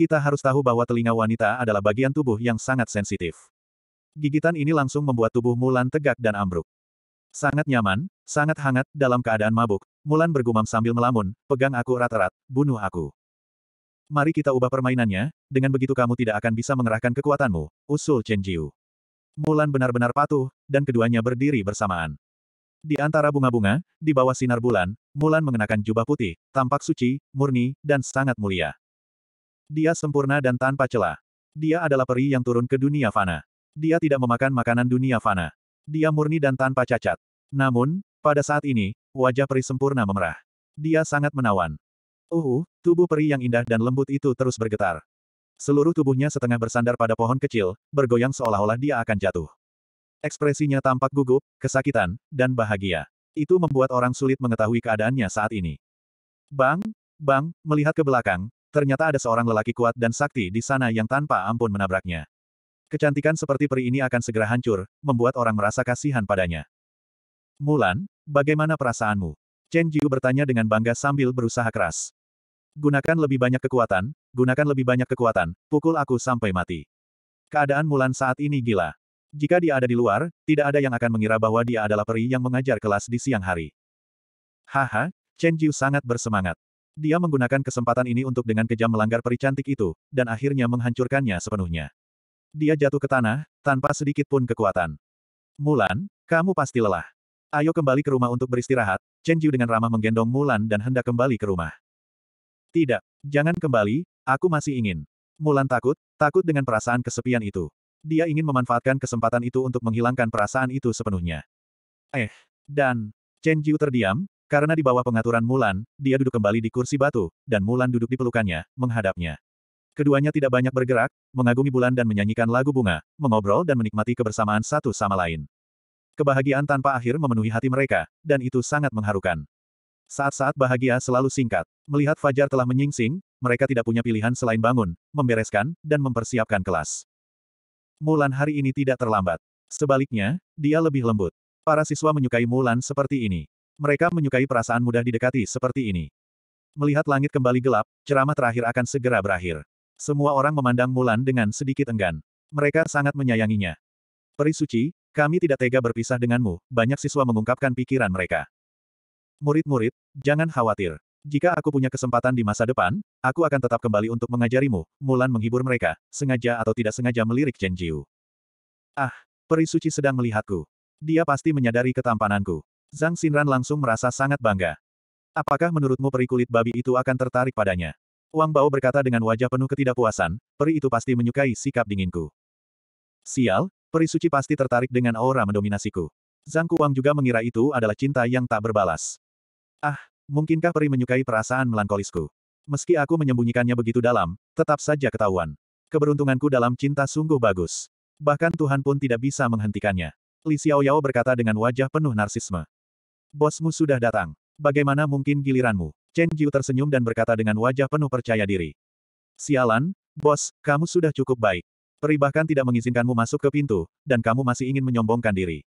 Kita harus tahu bahwa telinga wanita adalah bagian tubuh yang sangat sensitif. Gigitan ini langsung membuat tubuh Mulan tegak dan ambruk. Sangat nyaman, sangat hangat, dalam keadaan mabuk, Mulan bergumam sambil melamun, pegang aku erat-erat, bunuh aku. Mari kita ubah permainannya, dengan begitu kamu tidak akan bisa mengerahkan kekuatanmu, usul Chen Jiu. Mulan benar-benar patuh, dan keduanya berdiri bersamaan. Di antara bunga-bunga, di bawah sinar bulan, Mulan mengenakan jubah putih, tampak suci, murni, dan sangat mulia. Dia sempurna dan tanpa celah. Dia adalah peri yang turun ke dunia fana. Dia tidak memakan makanan dunia fana. Dia murni dan tanpa cacat. Namun, pada saat ini, wajah peri sempurna memerah. Dia sangat menawan. Uhu, oh, tubuh peri yang indah dan lembut itu terus bergetar. Seluruh tubuhnya setengah bersandar pada pohon kecil, bergoyang seolah-olah dia akan jatuh. Ekspresinya tampak gugup, kesakitan, dan bahagia. Itu membuat orang sulit mengetahui keadaannya saat ini. Bang, Bang, melihat ke belakang, ternyata ada seorang lelaki kuat dan sakti di sana yang tanpa ampun menabraknya. Kecantikan seperti peri ini akan segera hancur, membuat orang merasa kasihan padanya. Mulan, bagaimana perasaanmu? Chen Jiu bertanya dengan bangga sambil berusaha keras. Gunakan lebih banyak kekuatan, gunakan lebih banyak kekuatan, pukul aku sampai mati. Keadaan Mulan saat ini gila. Jika dia ada di luar, tidak ada yang akan mengira bahwa dia adalah peri yang mengajar kelas di siang hari. Haha, Chen Jiu sangat bersemangat. Dia menggunakan kesempatan ini untuk dengan kejam melanggar peri cantik itu, dan akhirnya menghancurkannya sepenuhnya. Dia jatuh ke tanah, tanpa sedikit pun kekuatan. Mulan, kamu pasti lelah. Ayo kembali ke rumah untuk beristirahat, Chen Jiu dengan ramah menggendong Mulan dan hendak kembali ke rumah. Tidak, jangan kembali, aku masih ingin. Mulan takut, takut dengan perasaan kesepian itu. Dia ingin memanfaatkan kesempatan itu untuk menghilangkan perasaan itu sepenuhnya. Eh, dan, Chen Jiu terdiam, karena di bawah pengaturan Mulan, dia duduk kembali di kursi batu, dan Mulan duduk di pelukannya, menghadapnya. Keduanya tidak banyak bergerak, mengagumi bulan dan menyanyikan lagu bunga, mengobrol dan menikmati kebersamaan satu sama lain. Kebahagiaan tanpa akhir memenuhi hati mereka, dan itu sangat mengharukan. Saat-saat bahagia selalu singkat. Melihat Fajar telah menyingsing, mereka tidak punya pilihan selain bangun, membereskan, dan mempersiapkan kelas. Mulan hari ini tidak terlambat. Sebaliknya, dia lebih lembut. Para siswa menyukai Mulan seperti ini. Mereka menyukai perasaan mudah didekati seperti ini. Melihat langit kembali gelap, ceramah terakhir akan segera berakhir. Semua orang memandang Mulan dengan sedikit enggan. Mereka sangat menyayanginya. Peri suci, kami tidak tega berpisah denganmu, banyak siswa mengungkapkan pikiran mereka. Murid-murid, jangan khawatir. Jika aku punya kesempatan di masa depan, aku akan tetap kembali untuk mengajarimu, Mulan menghibur mereka, sengaja atau tidak sengaja melirik Chen Jiu. Ah, peri suci sedang melihatku. Dia pasti menyadari ketampananku. Zhang Xinran langsung merasa sangat bangga. Apakah menurutmu peri kulit babi itu akan tertarik padanya? Wang Bao berkata dengan wajah penuh ketidakpuasan, peri itu pasti menyukai sikap dinginku. Sial, peri suci pasti tertarik dengan aura mendominasiku. Zhang Kuang juga mengira itu adalah cinta yang tak berbalas. Ah, mungkinkah peri menyukai perasaan melankolisku? Meski aku menyembunyikannya begitu dalam, tetap saja ketahuan. Keberuntunganku dalam cinta sungguh bagus. Bahkan Tuhan pun tidak bisa menghentikannya. Li Xiaoyao berkata dengan wajah penuh narsisme. Bosmu sudah datang. Bagaimana mungkin giliranmu? Chen Jiu tersenyum dan berkata dengan wajah penuh percaya diri. Sialan, bos, kamu sudah cukup baik. Peribahkan tidak mengizinkanmu masuk ke pintu, dan kamu masih ingin menyombongkan diri.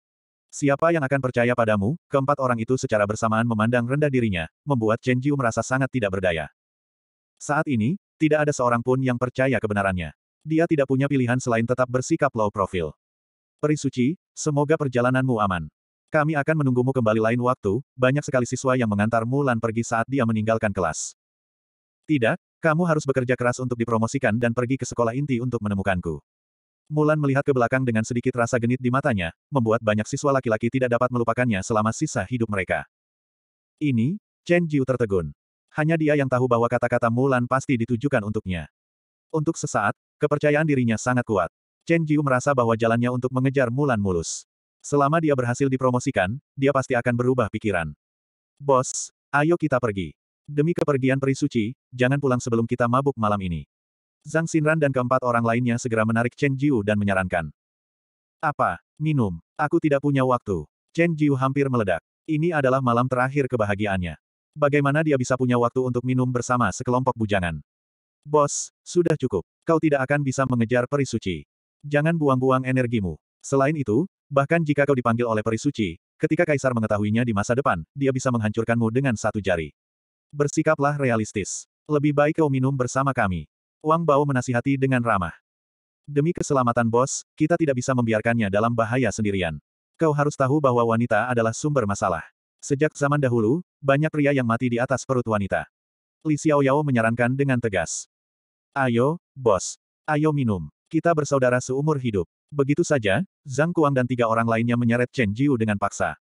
Siapa yang akan percaya padamu? Keempat orang itu secara bersamaan memandang rendah dirinya, membuat Chen Jiu merasa sangat tidak berdaya. Saat ini, tidak ada seorang pun yang percaya kebenarannya. Dia tidak punya pilihan selain tetap bersikap low profile. Peri Suci, semoga perjalananmu aman. Kami akan menunggumu kembali lain waktu, banyak sekali siswa yang mengantar Mulan pergi saat dia meninggalkan kelas. Tidak, kamu harus bekerja keras untuk dipromosikan dan pergi ke sekolah inti untuk menemukanku. Mulan melihat ke belakang dengan sedikit rasa genit di matanya, membuat banyak siswa laki-laki tidak dapat melupakannya selama sisa hidup mereka. Ini, Chen Jiu tertegun. Hanya dia yang tahu bahwa kata-kata Mulan pasti ditujukan untuknya. Untuk sesaat, kepercayaan dirinya sangat kuat. Chen Jiu merasa bahwa jalannya untuk mengejar Mulan mulus. Selama dia berhasil dipromosikan, dia pasti akan berubah pikiran. Bos, ayo kita pergi. Demi kepergian peri suci, jangan pulang sebelum kita mabuk malam ini. Zhang Xinran dan keempat orang lainnya segera menarik Chen Jiu dan menyarankan. Apa? Minum. Aku tidak punya waktu. Chen Jiu hampir meledak. Ini adalah malam terakhir kebahagiaannya. Bagaimana dia bisa punya waktu untuk minum bersama sekelompok bujangan? Bos, sudah cukup. Kau tidak akan bisa mengejar peri suci. Jangan buang-buang energimu. Selain itu, Bahkan jika kau dipanggil oleh peri suci, ketika kaisar mengetahuinya di masa depan, dia bisa menghancurkanmu dengan satu jari. Bersikaplah realistis. Lebih baik kau minum bersama kami. Wang Bao menasihati dengan ramah. Demi keselamatan bos, kita tidak bisa membiarkannya dalam bahaya sendirian. Kau harus tahu bahwa wanita adalah sumber masalah. Sejak zaman dahulu, banyak pria yang mati di atas perut wanita. Li Xiaoyao menyarankan dengan tegas. Ayo, bos. Ayo minum. Kita bersaudara seumur hidup. Begitu saja, Zhang Kuang dan tiga orang lainnya menyeret Chen Jiu dengan paksa.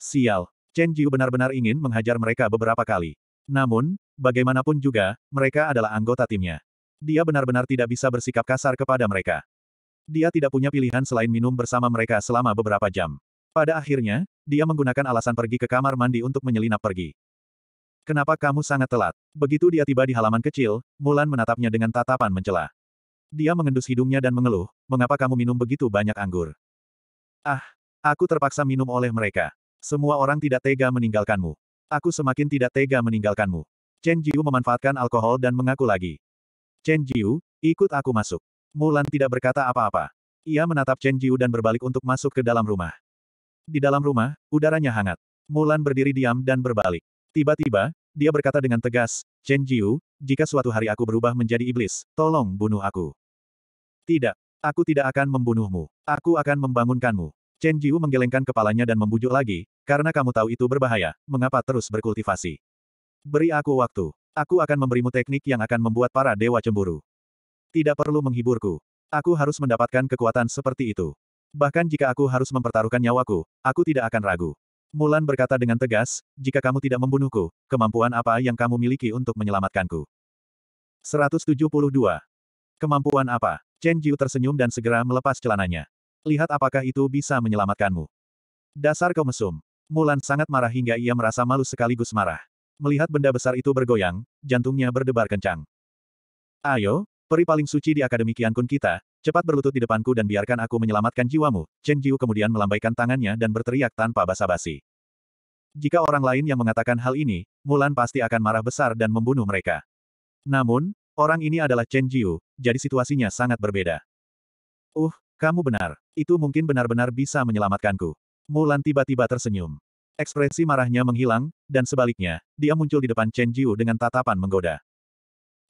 Sial, Chen Jiu benar-benar ingin menghajar mereka beberapa kali. Namun, bagaimanapun juga, mereka adalah anggota timnya. Dia benar-benar tidak bisa bersikap kasar kepada mereka. Dia tidak punya pilihan selain minum bersama mereka selama beberapa jam. Pada akhirnya, dia menggunakan alasan pergi ke kamar mandi untuk menyelinap pergi. Kenapa kamu sangat telat? Begitu dia tiba di halaman kecil, Mulan menatapnya dengan tatapan mencela. Dia mengendus hidungnya dan mengeluh, mengapa kamu minum begitu banyak anggur? Ah, aku terpaksa minum oleh mereka. Semua orang tidak tega meninggalkanmu. Aku semakin tidak tega meninggalkanmu. Chen Jiu memanfaatkan alkohol dan mengaku lagi. Chen Jiu, ikut aku masuk. Mulan tidak berkata apa-apa. Ia menatap Chen Jiu dan berbalik untuk masuk ke dalam rumah. Di dalam rumah, udaranya hangat. Mulan berdiri diam dan berbalik. Tiba-tiba, dia berkata dengan tegas, Chen Jiu, jika suatu hari aku berubah menjadi iblis, tolong bunuh aku. Tidak. Aku tidak akan membunuhmu. Aku akan membangunkanmu. Chen Jiu menggelengkan kepalanya dan membujuk lagi, karena kamu tahu itu berbahaya, mengapa terus berkultivasi? Beri aku waktu. Aku akan memberimu teknik yang akan membuat para dewa cemburu. Tidak perlu menghiburku. Aku harus mendapatkan kekuatan seperti itu. Bahkan jika aku harus mempertaruhkan nyawaku, aku tidak akan ragu. Mulan berkata dengan tegas, jika kamu tidak membunuhku, kemampuan apa yang kamu miliki untuk menyelamatkanku? 172. Kemampuan apa? Chen Jiu tersenyum dan segera melepas celananya. Lihat apakah itu bisa menyelamatkanmu. Dasar kau mesum. Mulan sangat marah hingga ia merasa malu sekaligus marah. Melihat benda besar itu bergoyang, jantungnya berdebar kencang. Ayo, peri paling suci di Akademi Kian Kun kita, cepat berlutut di depanku dan biarkan aku menyelamatkan jiwamu. Chen Jiu kemudian melambaikan tangannya dan berteriak tanpa basa-basi. Jika orang lain yang mengatakan hal ini, Mulan pasti akan marah besar dan membunuh mereka. Namun, Orang ini adalah Chen Jiu, jadi situasinya sangat berbeda. Uh, kamu benar. Itu mungkin benar-benar bisa menyelamatkanku. Mulan tiba-tiba tersenyum. Ekspresi marahnya menghilang, dan sebaliknya, dia muncul di depan Chen Jiu dengan tatapan menggoda.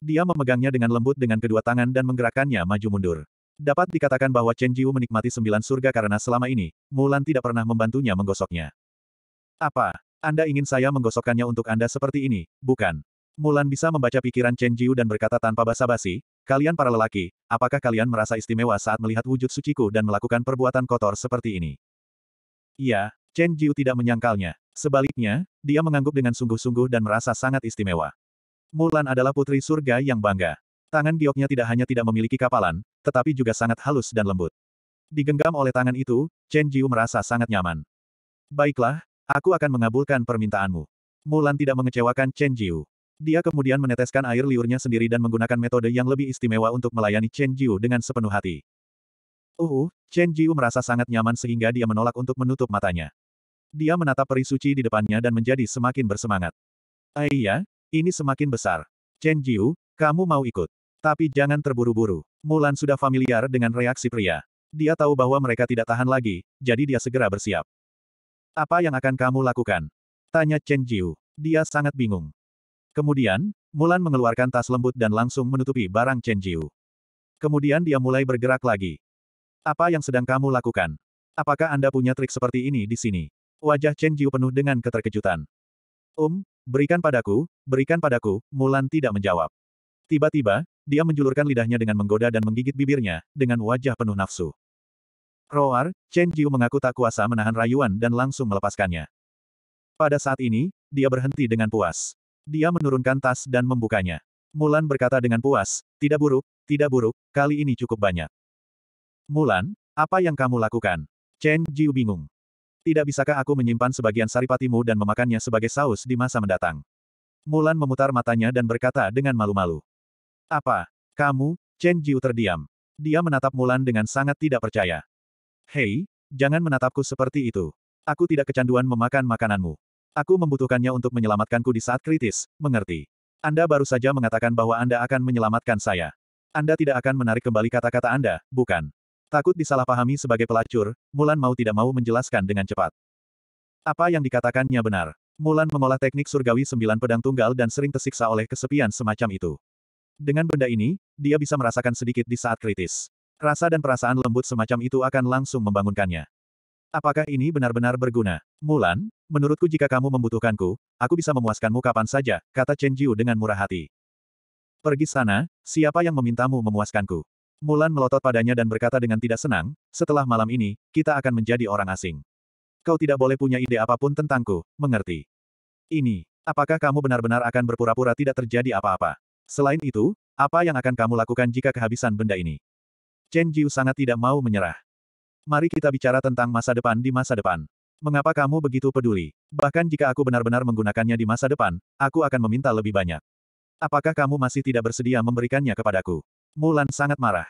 Dia memegangnya dengan lembut dengan kedua tangan dan menggerakkannya maju-mundur. Dapat dikatakan bahwa Chen Jiu menikmati sembilan surga karena selama ini, Mulan tidak pernah membantunya menggosoknya. Apa? Anda ingin saya menggosokkannya untuk Anda seperti ini, bukan? Mulan bisa membaca pikiran Chen Jiu dan berkata tanpa basa-basi, kalian para lelaki, apakah kalian merasa istimewa saat melihat wujud suciku dan melakukan perbuatan kotor seperti ini? Iya, Chen Jiu tidak menyangkalnya. Sebaliknya, dia mengangguk dengan sungguh-sungguh dan merasa sangat istimewa. Mulan adalah putri surga yang bangga. Tangan gioknya tidak hanya tidak memiliki kapalan, tetapi juga sangat halus dan lembut. Digenggam oleh tangan itu, Chen Jiu merasa sangat nyaman. Baiklah, aku akan mengabulkan permintaanmu. Mulan tidak mengecewakan Chen Jiu. Dia kemudian meneteskan air liurnya sendiri dan menggunakan metode yang lebih istimewa untuk melayani Chen Jiu dengan sepenuh hati. Uhu, Chen Jiu merasa sangat nyaman sehingga dia menolak untuk menutup matanya. Dia menatap peri suci di depannya dan menjadi semakin bersemangat. Aiya, eh ini semakin besar. Chen Jiu, kamu mau ikut. Tapi jangan terburu-buru. Mulan sudah familiar dengan reaksi pria. Dia tahu bahwa mereka tidak tahan lagi, jadi dia segera bersiap. Apa yang akan kamu lakukan? Tanya Chen Jiu. Dia sangat bingung. Kemudian, Mulan mengeluarkan tas lembut dan langsung menutupi barang Chen Jiu. Kemudian dia mulai bergerak lagi. Apa yang sedang kamu lakukan? Apakah Anda punya trik seperti ini di sini? Wajah Chen Jiu penuh dengan keterkejutan. Um, berikan padaku, berikan padaku, Mulan tidak menjawab. Tiba-tiba, dia menjulurkan lidahnya dengan menggoda dan menggigit bibirnya, dengan wajah penuh nafsu. Roar, Chen Jiu mengaku tak kuasa menahan rayuan dan langsung melepaskannya. Pada saat ini, dia berhenti dengan puas. Dia menurunkan tas dan membukanya. Mulan berkata dengan puas, tidak buruk, tidak buruk, kali ini cukup banyak. Mulan, apa yang kamu lakukan? Chen Jiu bingung. Tidak bisakah aku menyimpan sebagian saripatimu dan memakannya sebagai saus di masa mendatang? Mulan memutar matanya dan berkata dengan malu-malu. Apa? Kamu, Chen Jiu terdiam. Dia menatap Mulan dengan sangat tidak percaya. Hei, jangan menatapku seperti itu. Aku tidak kecanduan memakan makananmu. Aku membutuhkannya untuk menyelamatkanku di saat kritis, mengerti. Anda baru saja mengatakan bahwa Anda akan menyelamatkan saya. Anda tidak akan menarik kembali kata-kata Anda, bukan? Takut disalahpahami sebagai pelacur, Mulan mau tidak mau menjelaskan dengan cepat. Apa yang dikatakannya benar. Mulan mengolah teknik surgawi sembilan pedang tunggal dan sering tersiksa oleh kesepian semacam itu. Dengan benda ini, dia bisa merasakan sedikit di saat kritis. Rasa dan perasaan lembut semacam itu akan langsung membangunkannya. Apakah ini benar-benar berguna? Mulan, menurutku jika kamu membutuhkanku, aku bisa memuaskanmu kapan saja, kata Chen Jiu dengan murah hati. Pergi sana, siapa yang memintamu memuaskanku? Mulan melotot padanya dan berkata dengan tidak senang, setelah malam ini, kita akan menjadi orang asing. Kau tidak boleh punya ide apapun tentangku, mengerti? Ini, apakah kamu benar-benar akan berpura-pura tidak terjadi apa-apa? Selain itu, apa yang akan kamu lakukan jika kehabisan benda ini? Chen Jiu sangat tidak mau menyerah. Mari kita bicara tentang masa depan di masa depan. Mengapa kamu begitu peduli? Bahkan jika aku benar-benar menggunakannya di masa depan, aku akan meminta lebih banyak. Apakah kamu masih tidak bersedia memberikannya kepadaku? Mulan sangat marah.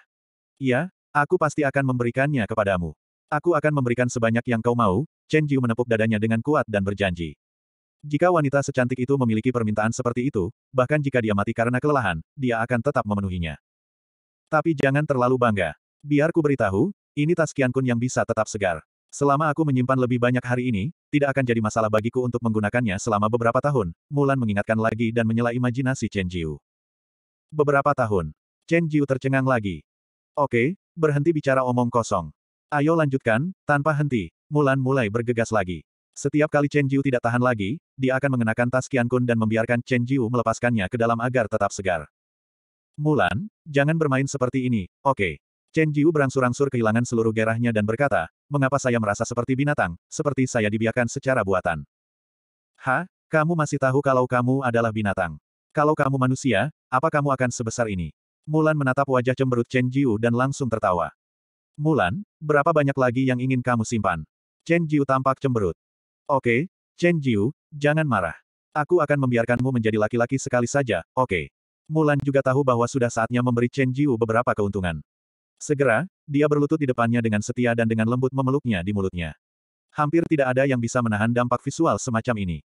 Iya, aku pasti akan memberikannya kepadamu. Aku akan memberikan sebanyak yang kau mau, Chen Jiu menepuk dadanya dengan kuat dan berjanji. Jika wanita secantik itu memiliki permintaan seperti itu, bahkan jika dia mati karena kelelahan, dia akan tetap memenuhinya. Tapi jangan terlalu bangga. Biar ku beritahu, ini tas kun yang bisa tetap segar. Selama aku menyimpan lebih banyak hari ini, tidak akan jadi masalah bagiku untuk menggunakannya selama beberapa tahun, Mulan mengingatkan lagi dan menyela imajinasi Chen Jiu. Beberapa tahun. Chen Jiu tercengang lagi. Oke, berhenti bicara omong kosong. Ayo lanjutkan, tanpa henti. Mulan mulai bergegas lagi. Setiap kali Chen Jiu tidak tahan lagi, dia akan mengenakan tas kun dan membiarkan Chen Jiu melepaskannya ke dalam agar tetap segar. Mulan, jangan bermain seperti ini, oke. Chen Jiu berangsur-angsur kehilangan seluruh gerahnya dan berkata, mengapa saya merasa seperti binatang, seperti saya dibiarkan secara buatan. Ha, kamu masih tahu kalau kamu adalah binatang. Kalau kamu manusia, apa kamu akan sebesar ini? Mulan menatap wajah cemberut Chen Jiu dan langsung tertawa. Mulan, berapa banyak lagi yang ingin kamu simpan? Chen Jiu tampak cemberut. Oke, okay, Chen Jiu, jangan marah. Aku akan membiarkanmu menjadi laki-laki sekali saja, oke. Okay. Mulan juga tahu bahwa sudah saatnya memberi Chen Jiu beberapa keuntungan. Segera, dia berlutut di depannya dengan setia dan dengan lembut memeluknya di mulutnya. Hampir tidak ada yang bisa menahan dampak visual semacam ini.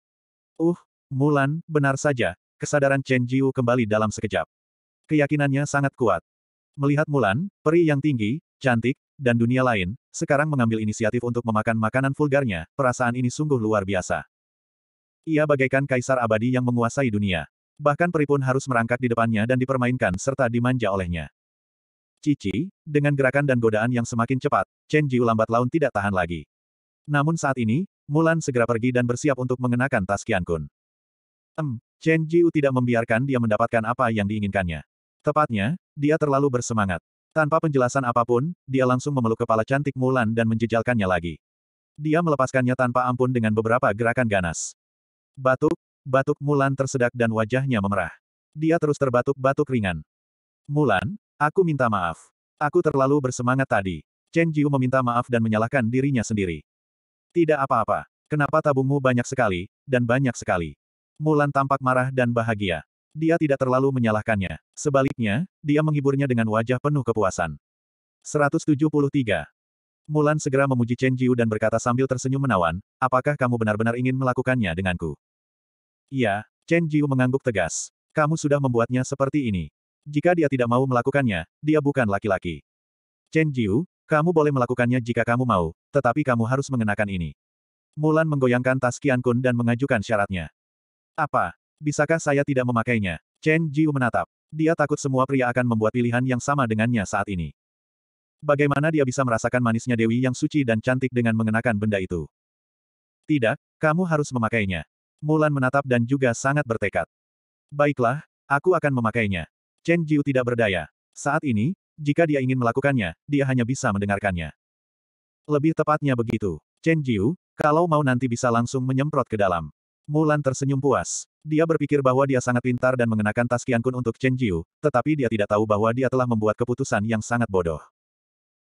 Uh, Mulan, benar saja, kesadaran Chen Jiu kembali dalam sekejap. Keyakinannya sangat kuat. Melihat Mulan, peri yang tinggi, cantik, dan dunia lain, sekarang mengambil inisiatif untuk memakan makanan vulgarnya, perasaan ini sungguh luar biasa. Ia bagaikan kaisar abadi yang menguasai dunia. Bahkan peri pun harus merangkak di depannya dan dipermainkan serta dimanja olehnya. Cici, dengan gerakan dan godaan yang semakin cepat, Chen Jiu lambat laun tidak tahan lagi. Namun saat ini, Mulan segera pergi dan bersiap untuk mengenakan tas Qian Kun. Em, Chen Jiu tidak membiarkan dia mendapatkan apa yang diinginkannya. Tepatnya, dia terlalu bersemangat. Tanpa penjelasan apapun, dia langsung memeluk kepala cantik Mulan dan menjejalkannya lagi. Dia melepaskannya tanpa ampun dengan beberapa gerakan ganas. Batuk, batuk Mulan tersedak dan wajahnya memerah. Dia terus terbatuk-batuk ringan. Mulan, Aku minta maaf. Aku terlalu bersemangat tadi. Chen Jiu meminta maaf dan menyalahkan dirinya sendiri. Tidak apa-apa. Kenapa tabungmu banyak sekali, dan banyak sekali. Mulan tampak marah dan bahagia. Dia tidak terlalu menyalahkannya. Sebaliknya, dia menghiburnya dengan wajah penuh kepuasan. 173. Mulan segera memuji Chen Jiu dan berkata sambil tersenyum menawan, apakah kamu benar-benar ingin melakukannya denganku? Iya, Chen Jiu mengangguk tegas. Kamu sudah membuatnya seperti ini jika dia tidak mau melakukannya, dia bukan laki-laki. Chen Jiu, kamu boleh melakukannya jika kamu mau, tetapi kamu harus mengenakan ini. Mulan menggoyangkan tas Qian Kun dan mengajukan syaratnya. Apa? Bisakah saya tidak memakainya? Chen Jiu menatap. Dia takut semua pria akan membuat pilihan yang sama dengannya saat ini. Bagaimana dia bisa merasakan manisnya Dewi yang suci dan cantik dengan mengenakan benda itu? Tidak, kamu harus memakainya. Mulan menatap dan juga sangat bertekad. Baiklah, aku akan memakainya. Chen Jiu tidak berdaya. Saat ini, jika dia ingin melakukannya, dia hanya bisa mendengarkannya. Lebih tepatnya begitu. Chen Jiu, kalau mau nanti bisa langsung menyemprot ke dalam. Mulan tersenyum puas. Dia berpikir bahwa dia sangat pintar dan mengenakan tas kun untuk Chen Jiu, tetapi dia tidak tahu bahwa dia telah membuat keputusan yang sangat bodoh.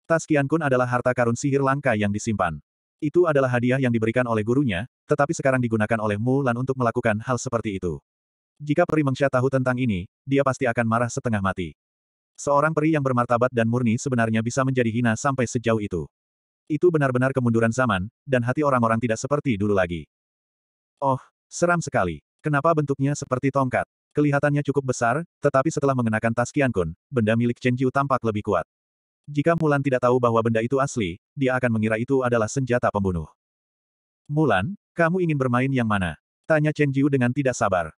Tas kun adalah harta karun sihir langka yang disimpan. Itu adalah hadiah yang diberikan oleh gurunya, tetapi sekarang digunakan oleh Mulan untuk melakukan hal seperti itu. Jika peri Mengsha tahu tentang ini, dia pasti akan marah setengah mati. Seorang peri yang bermartabat dan murni sebenarnya bisa menjadi hina sampai sejauh itu. Itu benar-benar kemunduran zaman, dan hati orang-orang tidak seperti dulu lagi. Oh, seram sekali. Kenapa bentuknya seperti tongkat? Kelihatannya cukup besar, tetapi setelah mengenakan tas kun, benda milik Chen Jiu tampak lebih kuat. Jika Mulan tidak tahu bahwa benda itu asli, dia akan mengira itu adalah senjata pembunuh. Mulan, kamu ingin bermain yang mana? Tanya Chen Jiu dengan tidak sabar.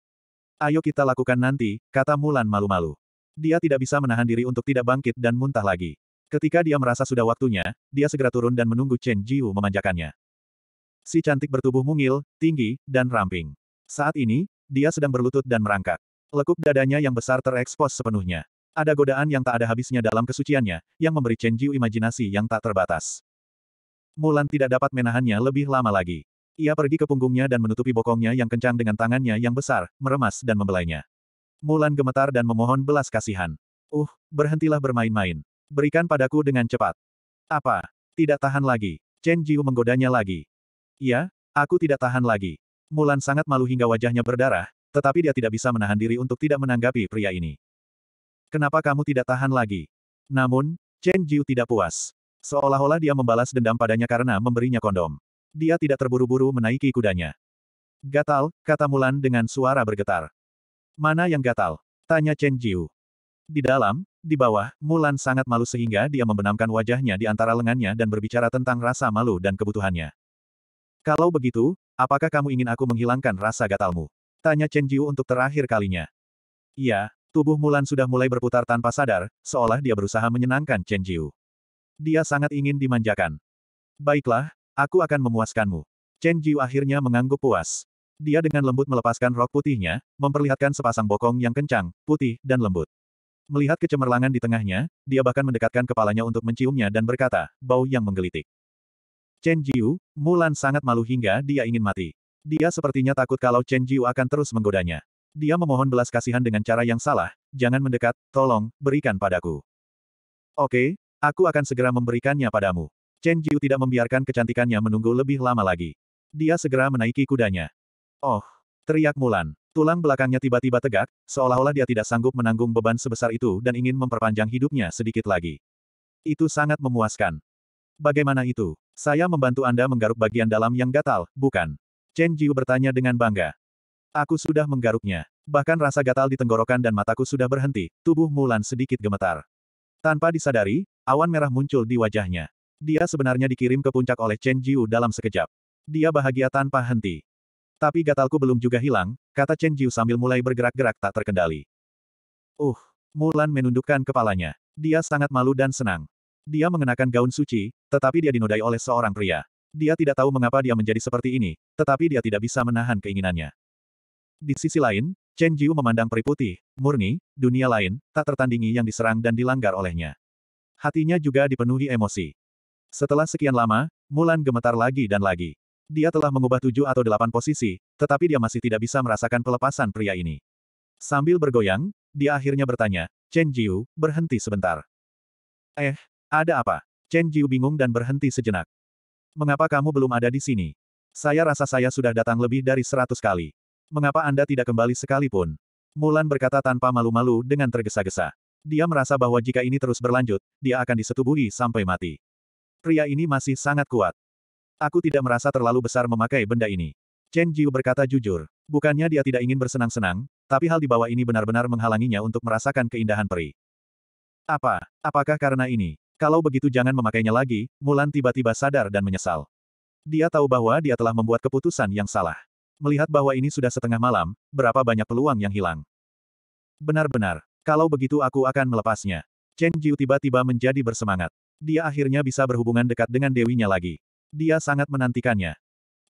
Ayo kita lakukan nanti, kata Mulan malu-malu. Dia tidak bisa menahan diri untuk tidak bangkit dan muntah lagi. Ketika dia merasa sudah waktunya, dia segera turun dan menunggu Chen Jiu memanjakannya. Si cantik bertubuh mungil, tinggi, dan ramping. Saat ini, dia sedang berlutut dan merangkak. Lekuk dadanya yang besar terekspos sepenuhnya. Ada godaan yang tak ada habisnya dalam kesuciannya, yang memberi Chen Jiu imajinasi yang tak terbatas. Mulan tidak dapat menahannya lebih lama lagi. Ia pergi ke punggungnya dan menutupi bokongnya yang kencang dengan tangannya yang besar, meremas dan membelainya. Mulan gemetar dan memohon belas kasihan. Uh, berhentilah bermain-main. Berikan padaku dengan cepat. Apa? Tidak tahan lagi. Chen Jiu menggodanya lagi. Ya, aku tidak tahan lagi. Mulan sangat malu hingga wajahnya berdarah, tetapi dia tidak bisa menahan diri untuk tidak menanggapi pria ini. Kenapa kamu tidak tahan lagi? Namun, Chen Jiu tidak puas. Seolah-olah dia membalas dendam padanya karena memberinya kondom. Dia tidak terburu-buru menaiki kudanya. Gatal, kata Mulan dengan suara bergetar. Mana yang gatal? Tanya Chen Jiu. Di dalam, di bawah, Mulan sangat malu sehingga dia membenamkan wajahnya di antara lengannya dan berbicara tentang rasa malu dan kebutuhannya. Kalau begitu, apakah kamu ingin aku menghilangkan rasa gatalmu? Tanya Chen Jiu untuk terakhir kalinya. Iya, tubuh Mulan sudah mulai berputar tanpa sadar, seolah dia berusaha menyenangkan Chen Jiu. Dia sangat ingin dimanjakan. Baiklah, Aku akan memuaskanmu. Chen Jiu akhirnya mengangguk puas. Dia dengan lembut melepaskan rok putihnya, memperlihatkan sepasang bokong yang kencang, putih, dan lembut. Melihat kecemerlangan di tengahnya, dia bahkan mendekatkan kepalanya untuk menciumnya dan berkata, bau yang menggelitik. Chen Jiu, Mulan sangat malu hingga dia ingin mati. Dia sepertinya takut kalau Chen Jiu akan terus menggodanya. Dia memohon belas kasihan dengan cara yang salah, jangan mendekat, tolong, berikan padaku. Oke, aku akan segera memberikannya padamu. Chen Jiu tidak membiarkan kecantikannya menunggu lebih lama lagi. Dia segera menaiki kudanya. Oh! Teriak Mulan. Tulang belakangnya tiba-tiba tegak, seolah-olah dia tidak sanggup menanggung beban sebesar itu dan ingin memperpanjang hidupnya sedikit lagi. Itu sangat memuaskan. Bagaimana itu? Saya membantu Anda menggaruk bagian dalam yang gatal, bukan? Chen Jiu bertanya dengan bangga. Aku sudah menggaruknya. Bahkan rasa gatal di tenggorokan dan mataku sudah berhenti, tubuh Mulan sedikit gemetar. Tanpa disadari, awan merah muncul di wajahnya. Dia sebenarnya dikirim ke puncak oleh Chen Jiu dalam sekejap. Dia bahagia tanpa henti. Tapi gatalku belum juga hilang, kata Chen Jiu sambil mulai bergerak-gerak tak terkendali. Uh, Mulan menundukkan kepalanya. Dia sangat malu dan senang. Dia mengenakan gaun suci, tetapi dia dinodai oleh seorang pria. Dia tidak tahu mengapa dia menjadi seperti ini, tetapi dia tidak bisa menahan keinginannya. Di sisi lain, Chen Jiu memandang peri putih, murni, dunia lain, tak tertandingi yang diserang dan dilanggar olehnya. Hatinya juga dipenuhi emosi. Setelah sekian lama, Mulan gemetar lagi dan lagi. Dia telah mengubah tujuh atau delapan posisi, tetapi dia masih tidak bisa merasakan pelepasan pria ini. Sambil bergoyang, dia akhirnya bertanya, Chen Jiu, berhenti sebentar. Eh, ada apa? Chen Jiu bingung dan berhenti sejenak. Mengapa kamu belum ada di sini? Saya rasa saya sudah datang lebih dari seratus kali. Mengapa Anda tidak kembali sekalipun? Mulan berkata tanpa malu-malu dengan tergesa-gesa. Dia merasa bahwa jika ini terus berlanjut, dia akan disetubuhi sampai mati. Pria ini masih sangat kuat. Aku tidak merasa terlalu besar memakai benda ini. Chen Jiu berkata jujur. Bukannya dia tidak ingin bersenang-senang, tapi hal di bawah ini benar-benar menghalanginya untuk merasakan keindahan peri. Apa? Apakah karena ini? Kalau begitu jangan memakainya lagi, Mulan tiba-tiba sadar dan menyesal. Dia tahu bahwa dia telah membuat keputusan yang salah. Melihat bahwa ini sudah setengah malam, berapa banyak peluang yang hilang. Benar-benar, kalau begitu aku akan melepasnya. Chen Jiu tiba-tiba menjadi bersemangat. Dia akhirnya bisa berhubungan dekat dengan dewinya lagi. Dia sangat menantikannya.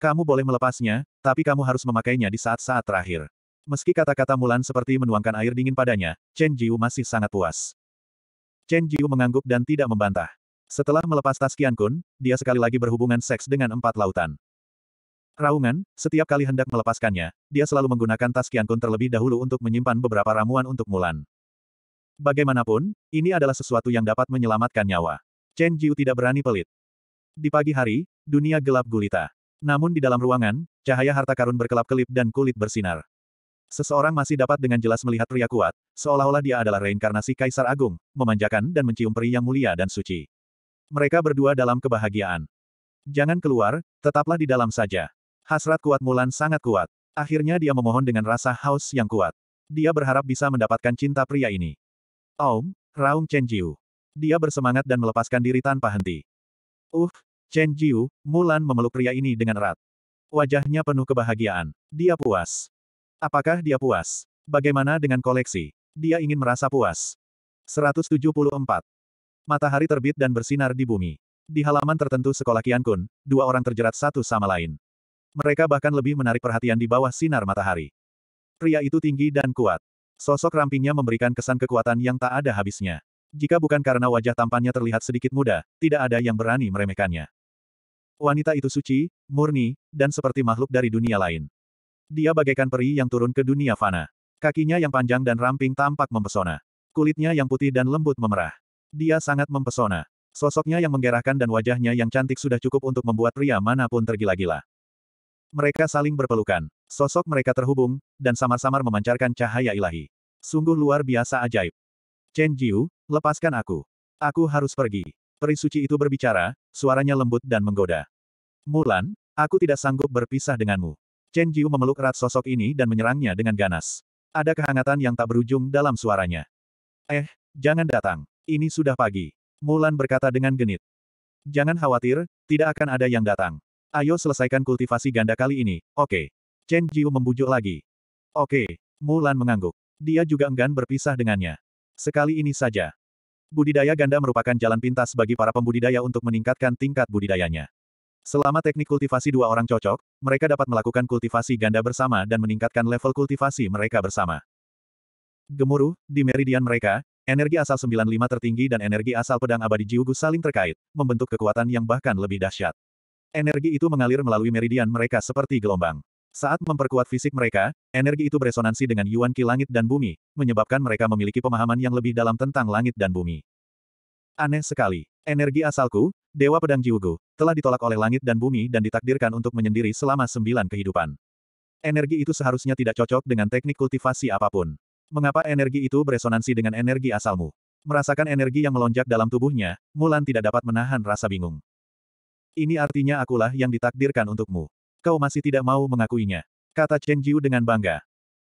Kamu boleh melepasnya, tapi kamu harus memakainya di saat-saat terakhir. Meski kata-kata Mulan seperti menuangkan air dingin padanya, Chen Jiu masih sangat puas. Chen Jiu mengangguk dan tidak membantah. Setelah melepas tas Qian Kun, dia sekali lagi berhubungan seks dengan empat lautan. Raungan, setiap kali hendak melepaskannya, dia selalu menggunakan tas Qian Kun terlebih dahulu untuk menyimpan beberapa ramuan untuk Mulan. Bagaimanapun, ini adalah sesuatu yang dapat menyelamatkan nyawa. Chen Jiu tidak berani pelit. Di pagi hari, dunia gelap gulita. Namun di dalam ruangan, cahaya harta karun berkelap-kelip dan kulit bersinar. Seseorang masih dapat dengan jelas melihat pria kuat, seolah-olah dia adalah reinkarnasi Kaisar Agung, memanjakan dan mencium peri yang mulia dan suci. Mereka berdua dalam kebahagiaan. Jangan keluar, tetaplah di dalam saja. Hasrat kuat Mulan sangat kuat. Akhirnya dia memohon dengan rasa haus yang kuat. Dia berharap bisa mendapatkan cinta pria ini. Om, Raung Chen Jiu. Dia bersemangat dan melepaskan diri tanpa henti. Uh, Chen Jiu, Mulan memeluk pria ini dengan erat. Wajahnya penuh kebahagiaan. Dia puas. Apakah dia puas? Bagaimana dengan koleksi? Dia ingin merasa puas. 174. Matahari terbit dan bersinar di bumi. Di halaman tertentu sekolah Kun, dua orang terjerat satu sama lain. Mereka bahkan lebih menarik perhatian di bawah sinar matahari. Pria itu tinggi dan kuat. Sosok rampingnya memberikan kesan kekuatan yang tak ada habisnya. Jika bukan karena wajah tampannya terlihat sedikit muda, tidak ada yang berani meremehkannya. Wanita itu suci, murni, dan seperti makhluk dari dunia lain. Dia bagaikan peri yang turun ke dunia fana. Kakinya yang panjang dan ramping tampak mempesona. Kulitnya yang putih dan lembut memerah. Dia sangat mempesona. Sosoknya yang menggerahkan dan wajahnya yang cantik sudah cukup untuk membuat pria manapun tergila-gila. Mereka saling berpelukan. Sosok mereka terhubung, dan samar-samar memancarkan cahaya ilahi. Sungguh luar biasa ajaib. Chen Jiu, Lepaskan aku. Aku harus pergi. Peri suci itu berbicara, suaranya lembut dan menggoda. Mulan, aku tidak sanggup berpisah denganmu. Chen Jiu memeluk erat sosok ini dan menyerangnya dengan ganas. Ada kehangatan yang tak berujung dalam suaranya. Eh, jangan datang. Ini sudah pagi. Mulan berkata dengan genit. Jangan khawatir, tidak akan ada yang datang. Ayo selesaikan kultivasi ganda kali ini, oke. Okay. Chen Jiu membujuk lagi. Oke, okay. Mulan mengangguk. Dia juga enggan berpisah dengannya. Sekali ini saja. Budidaya ganda merupakan jalan pintas bagi para pembudidaya untuk meningkatkan tingkat budidayanya. Selama teknik kultivasi dua orang cocok, mereka dapat melakukan kultivasi ganda bersama dan meningkatkan level kultivasi mereka bersama. Gemuruh, di meridian mereka, energi asal 95 tertinggi dan energi asal pedang abadi Jiugu saling terkait, membentuk kekuatan yang bahkan lebih dahsyat. Energi itu mengalir melalui meridian mereka seperti gelombang. Saat memperkuat fisik mereka, energi itu beresonansi dengan Yuan Qi langit dan bumi, menyebabkan mereka memiliki pemahaman yang lebih dalam tentang langit dan bumi. Aneh sekali. Energi asalku, Dewa Pedang Jiugu, telah ditolak oleh langit dan bumi dan ditakdirkan untuk menyendiri selama sembilan kehidupan. Energi itu seharusnya tidak cocok dengan teknik kultivasi apapun. Mengapa energi itu beresonansi dengan energi asalmu? Merasakan energi yang melonjak dalam tubuhnya, Mulan tidak dapat menahan rasa bingung. Ini artinya akulah yang ditakdirkan untukmu. Kau masih tidak mau mengakuinya. Kata Chen Jiu dengan bangga.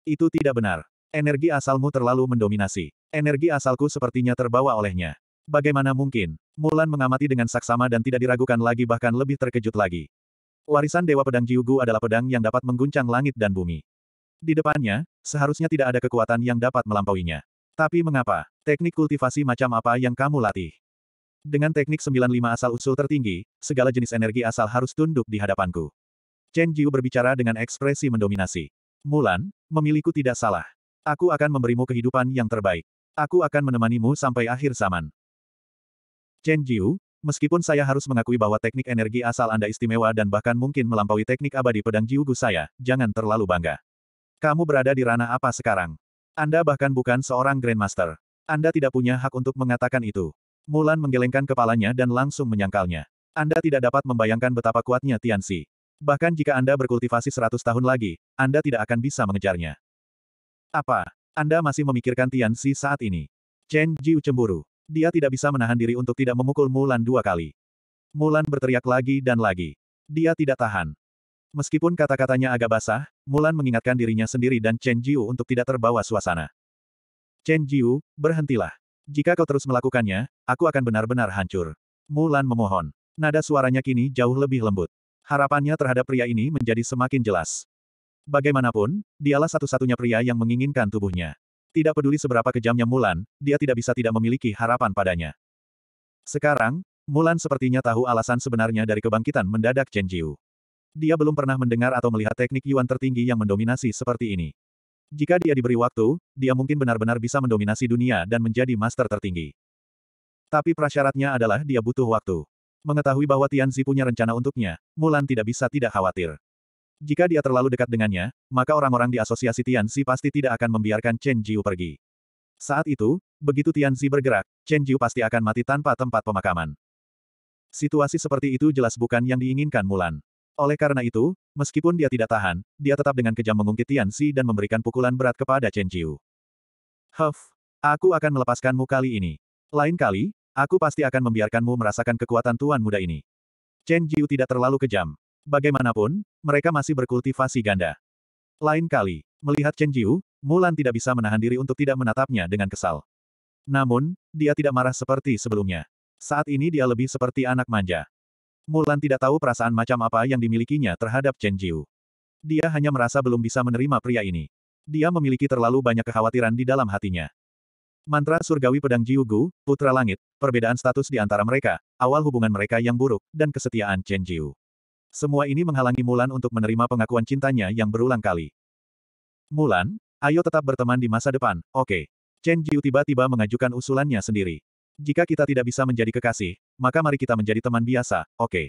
Itu tidak benar. Energi asalmu terlalu mendominasi. Energi asalku sepertinya terbawa olehnya. Bagaimana mungkin? Mulan mengamati dengan saksama dan tidak diragukan lagi bahkan lebih terkejut lagi. Warisan Dewa Pedang Jiugu adalah pedang yang dapat mengguncang langit dan bumi. Di depannya, seharusnya tidak ada kekuatan yang dapat melampauinya. Tapi mengapa? Teknik kultivasi macam apa yang kamu latih? Dengan teknik 95 asal-usul tertinggi, segala jenis energi asal harus tunduk di hadapanku. Chen Jiu berbicara dengan ekspresi mendominasi. Mulan, memilihku tidak salah. Aku akan memberimu kehidupan yang terbaik. Aku akan menemanimu sampai akhir zaman. Chen Jiu, meskipun saya harus mengakui bahwa teknik energi asal Anda istimewa dan bahkan mungkin melampaui teknik abadi pedang Jiu Gu saya, jangan terlalu bangga. Kamu berada di ranah apa sekarang? Anda bahkan bukan seorang Grandmaster. Anda tidak punya hak untuk mengatakan itu. Mulan menggelengkan kepalanya dan langsung menyangkalnya. Anda tidak dapat membayangkan betapa kuatnya Tian Tianxi. Bahkan jika Anda berkultivasi 100 tahun lagi, Anda tidak akan bisa mengejarnya. Apa? Anda masih memikirkan Tian Tianxi saat ini? Chen Jiu cemburu. Dia tidak bisa menahan diri untuk tidak memukul Mulan dua kali. Mulan berteriak lagi dan lagi. Dia tidak tahan. Meskipun kata-katanya agak basah, Mulan mengingatkan dirinya sendiri dan Chen Jiu untuk tidak terbawa suasana. Chen Jiu, berhentilah. Jika kau terus melakukannya, aku akan benar-benar hancur. Mulan memohon. Nada suaranya kini jauh lebih lembut harapannya terhadap pria ini menjadi semakin jelas. Bagaimanapun, dialah satu-satunya pria yang menginginkan tubuhnya. Tidak peduli seberapa kejamnya Mulan, dia tidak bisa tidak memiliki harapan padanya. Sekarang, Mulan sepertinya tahu alasan sebenarnya dari kebangkitan mendadak Chen Jiu. Dia belum pernah mendengar atau melihat teknik Yuan tertinggi yang mendominasi seperti ini. Jika dia diberi waktu, dia mungkin benar-benar bisa mendominasi dunia dan menjadi master tertinggi. Tapi prasyaratnya adalah dia butuh waktu. Mengetahui bahwa Tianzi punya rencana untuknya, Mulan tidak bisa tidak khawatir. Jika dia terlalu dekat dengannya, maka orang-orang di asosiasi Tianzi pasti tidak akan membiarkan Chen Jiu pergi. Saat itu, begitu Tianzi bergerak, Chen Jiu pasti akan mati tanpa tempat pemakaman. Situasi seperti itu jelas bukan yang diinginkan Mulan. Oleh karena itu, meskipun dia tidak tahan, dia tetap dengan kejam mengungkit Tianzi dan memberikan pukulan berat kepada Chen Jiu. Huff, aku akan melepaskanmu kali ini. Lain kali, Aku pasti akan membiarkanmu merasakan kekuatan tuan muda ini. Chen Jiu tidak terlalu kejam. Bagaimanapun, mereka masih berkultivasi ganda. Lain kali, melihat Chen Jiu, Mulan tidak bisa menahan diri untuk tidak menatapnya dengan kesal. Namun, dia tidak marah seperti sebelumnya. Saat ini dia lebih seperti anak manja. Mulan tidak tahu perasaan macam apa yang dimilikinya terhadap Chen Jiu. Dia hanya merasa belum bisa menerima pria ini. Dia memiliki terlalu banyak kekhawatiran di dalam hatinya. Mantra surgawi pedang Jiugu, Putra Langit, perbedaan status di antara mereka, awal hubungan mereka yang buruk, dan kesetiaan Chen Jiu. Semua ini menghalangi Mulan untuk menerima pengakuan cintanya yang berulang kali. Mulan, ayo tetap berteman di masa depan, oke. Okay. Chen Jiu tiba-tiba mengajukan usulannya sendiri. Jika kita tidak bisa menjadi kekasih, maka mari kita menjadi teman biasa, oke. Okay.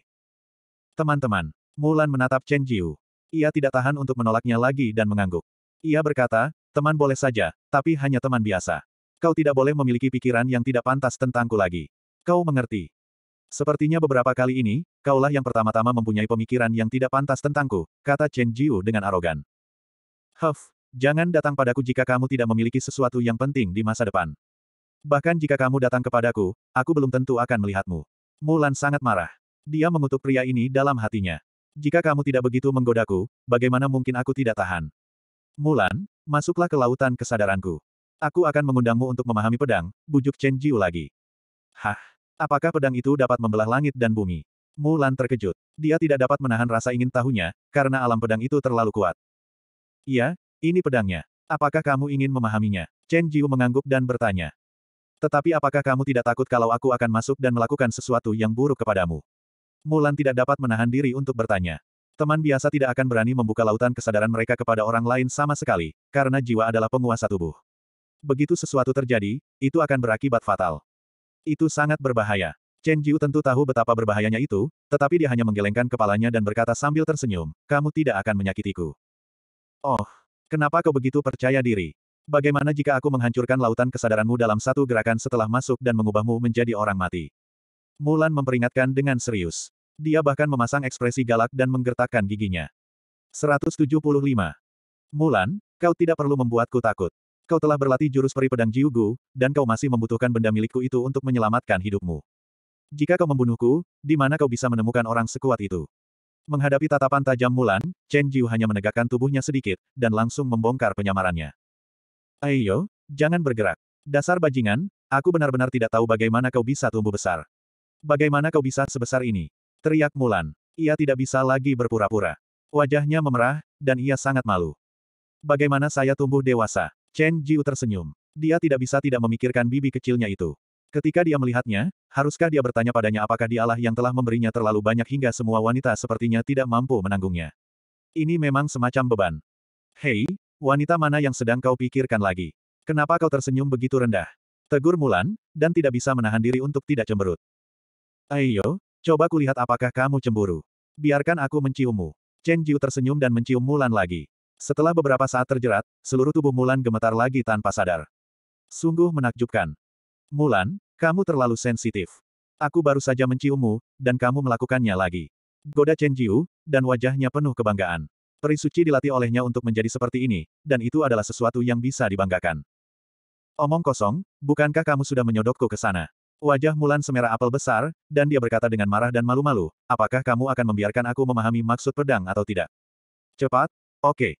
Teman-teman, Mulan menatap Chen Jiu. Ia tidak tahan untuk menolaknya lagi dan mengangguk. Ia berkata, teman boleh saja, tapi hanya teman biasa. Kau tidak boleh memiliki pikiran yang tidak pantas tentangku lagi. Kau mengerti. Sepertinya beberapa kali ini, kaulah yang pertama-tama mempunyai pemikiran yang tidak pantas tentangku, kata Chen Jiu dengan arogan. Huff, jangan datang padaku jika kamu tidak memiliki sesuatu yang penting di masa depan. Bahkan jika kamu datang kepadaku, aku belum tentu akan melihatmu. Mulan sangat marah. Dia mengutuk pria ini dalam hatinya. Jika kamu tidak begitu menggodaku, bagaimana mungkin aku tidak tahan? Mulan, masuklah ke lautan kesadaranku. Aku akan mengundangmu untuk memahami pedang, bujuk Chen Jiu lagi. Hah? Apakah pedang itu dapat membelah langit dan bumi? Mulan terkejut. Dia tidak dapat menahan rasa ingin tahunya, karena alam pedang itu terlalu kuat. Iya, ini pedangnya. Apakah kamu ingin memahaminya? Chen Jiu mengangguk dan bertanya. Tetapi apakah kamu tidak takut kalau aku akan masuk dan melakukan sesuatu yang buruk kepadamu? Mulan tidak dapat menahan diri untuk bertanya. Teman biasa tidak akan berani membuka lautan kesadaran mereka kepada orang lain sama sekali, karena jiwa adalah penguasa tubuh. Begitu sesuatu terjadi, itu akan berakibat fatal. Itu sangat berbahaya. Chen Jiu tentu tahu betapa berbahayanya itu, tetapi dia hanya menggelengkan kepalanya dan berkata sambil tersenyum, kamu tidak akan menyakitiku. Oh, kenapa kau begitu percaya diri? Bagaimana jika aku menghancurkan lautan kesadaranmu dalam satu gerakan setelah masuk dan mengubahmu menjadi orang mati? Mulan memperingatkan dengan serius. Dia bahkan memasang ekspresi galak dan menggertakkan giginya. 175. Mulan, kau tidak perlu membuatku takut. Kau telah berlatih jurus peri pedang Jiugu, dan kau masih membutuhkan benda milikku itu untuk menyelamatkan hidupmu. Jika kau membunuhku, di mana kau bisa menemukan orang sekuat itu? Menghadapi tatapan tajam Mulan, Chen Jiu hanya menegakkan tubuhnya sedikit, dan langsung membongkar penyamarannya. Ayo, jangan bergerak. Dasar bajingan, aku benar-benar tidak tahu bagaimana kau bisa tumbuh besar. Bagaimana kau bisa sebesar ini? Teriak Mulan. Ia tidak bisa lagi berpura-pura. Wajahnya memerah, dan ia sangat malu. Bagaimana saya tumbuh dewasa? Chen Jiu tersenyum. Dia tidak bisa tidak memikirkan bibi kecilnya itu. Ketika dia melihatnya, haruskah dia bertanya padanya apakah dialah yang telah memberinya terlalu banyak hingga semua wanita sepertinya tidak mampu menanggungnya. Ini memang semacam beban. Hei, wanita mana yang sedang kau pikirkan lagi? Kenapa kau tersenyum begitu rendah? Tegur Mulan, dan tidak bisa menahan diri untuk tidak cemberut. Ayo, coba kulihat apakah kamu cemburu. Biarkan aku menciummu. Chen Jiu tersenyum dan mencium Mulan lagi. Setelah beberapa saat terjerat, seluruh tubuh Mulan gemetar lagi tanpa sadar. Sungguh menakjubkan. Mulan, kamu terlalu sensitif. Aku baru saja menciummu, dan kamu melakukannya lagi. Goda Chen Jiu, dan wajahnya penuh kebanggaan. Perisuci dilatih olehnya untuk menjadi seperti ini, dan itu adalah sesuatu yang bisa dibanggakan. Omong kosong, bukankah kamu sudah menyodokku ke sana? Wajah Mulan semerah apel besar, dan dia berkata dengan marah dan malu-malu, apakah kamu akan membiarkan aku memahami maksud pedang atau tidak? Cepat, oke. Okay.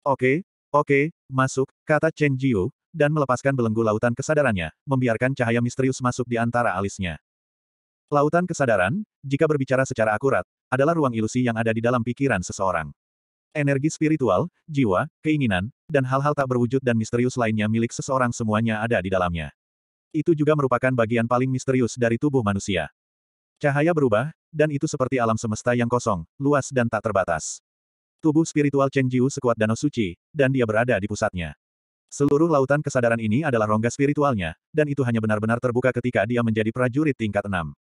Oke, oke, masuk, kata Chen Jiu, dan melepaskan belenggu lautan kesadarannya, membiarkan cahaya misterius masuk di antara alisnya. Lautan kesadaran, jika berbicara secara akurat, adalah ruang ilusi yang ada di dalam pikiran seseorang. Energi spiritual, jiwa, keinginan, dan hal-hal tak berwujud dan misterius lainnya milik seseorang semuanya ada di dalamnya. Itu juga merupakan bagian paling misterius dari tubuh manusia. Cahaya berubah, dan itu seperti alam semesta yang kosong, luas dan tak terbatas. Tubuh spiritual Cheng Jiu sekuat danau suci, dan dia berada di pusatnya. Seluruh lautan kesadaran ini adalah rongga spiritualnya, dan itu hanya benar-benar terbuka ketika dia menjadi prajurit tingkat enam.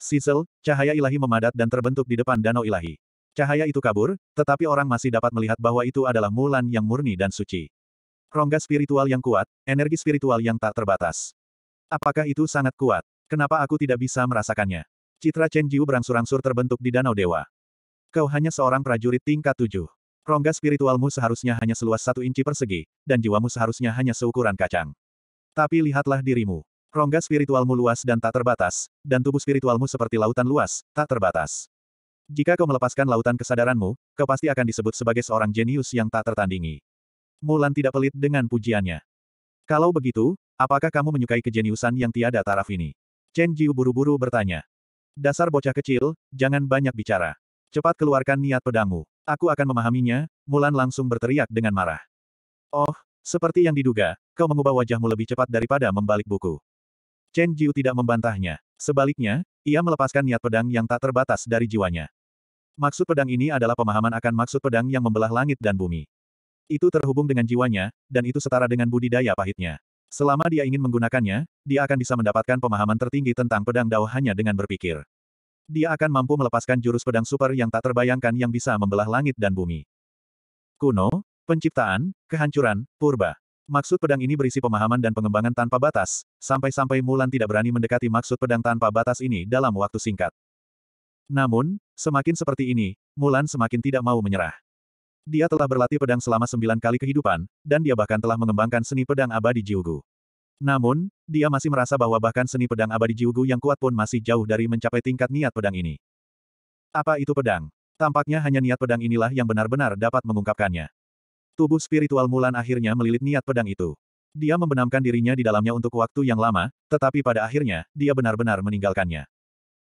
Sisel, cahaya ilahi memadat dan terbentuk di depan danau ilahi. Cahaya itu kabur, tetapi orang masih dapat melihat bahwa itu adalah Mulan yang murni dan suci. Rongga spiritual yang kuat, energi spiritual yang tak terbatas. Apakah itu sangat kuat? Kenapa aku tidak bisa merasakannya? Citra Chen Jiu berangsur-angsur terbentuk di Danau Dewa. Kau hanya seorang prajurit tingkat tujuh. Rongga spiritualmu seharusnya hanya seluas satu inci persegi, dan jiwamu seharusnya hanya seukuran kacang. Tapi lihatlah dirimu. Rongga spiritualmu luas dan tak terbatas, dan tubuh spiritualmu seperti lautan luas, tak terbatas. Jika kau melepaskan lautan kesadaranmu, kau pasti akan disebut sebagai seorang jenius yang tak tertandingi. Mulan tidak pelit dengan pujiannya. Kalau begitu, apakah kamu menyukai kejeniusan yang tiada taraf ini? Chen Jiu buru-buru bertanya. Dasar bocah kecil, jangan banyak bicara. Cepat keluarkan niat pedangmu. Aku akan memahaminya, Mulan langsung berteriak dengan marah. Oh, seperti yang diduga, kau mengubah wajahmu lebih cepat daripada membalik buku. Chen Jiu tidak membantahnya. Sebaliknya, ia melepaskan niat pedang yang tak terbatas dari jiwanya. Maksud pedang ini adalah pemahaman akan maksud pedang yang membelah langit dan bumi. Itu terhubung dengan jiwanya, dan itu setara dengan budidaya pahitnya. Selama dia ingin menggunakannya, dia akan bisa mendapatkan pemahaman tertinggi tentang pedang Dao hanya dengan berpikir. Dia akan mampu melepaskan jurus pedang super yang tak terbayangkan yang bisa membelah langit dan bumi. Kuno, penciptaan, kehancuran, purba. Maksud pedang ini berisi pemahaman dan pengembangan tanpa batas, sampai-sampai Mulan tidak berani mendekati maksud pedang tanpa batas ini dalam waktu singkat. Namun, semakin seperti ini, Mulan semakin tidak mau menyerah. Dia telah berlatih pedang selama sembilan kali kehidupan, dan dia bahkan telah mengembangkan seni pedang abadi Jiugu. Namun, dia masih merasa bahwa bahkan seni pedang abadi Jiugu yang kuat pun masih jauh dari mencapai tingkat niat pedang ini. Apa itu pedang? Tampaknya hanya niat pedang inilah yang benar-benar dapat mengungkapkannya. Tubuh spiritual Mulan akhirnya melilit niat pedang itu. Dia membenamkan dirinya di dalamnya untuk waktu yang lama, tetapi pada akhirnya, dia benar-benar meninggalkannya.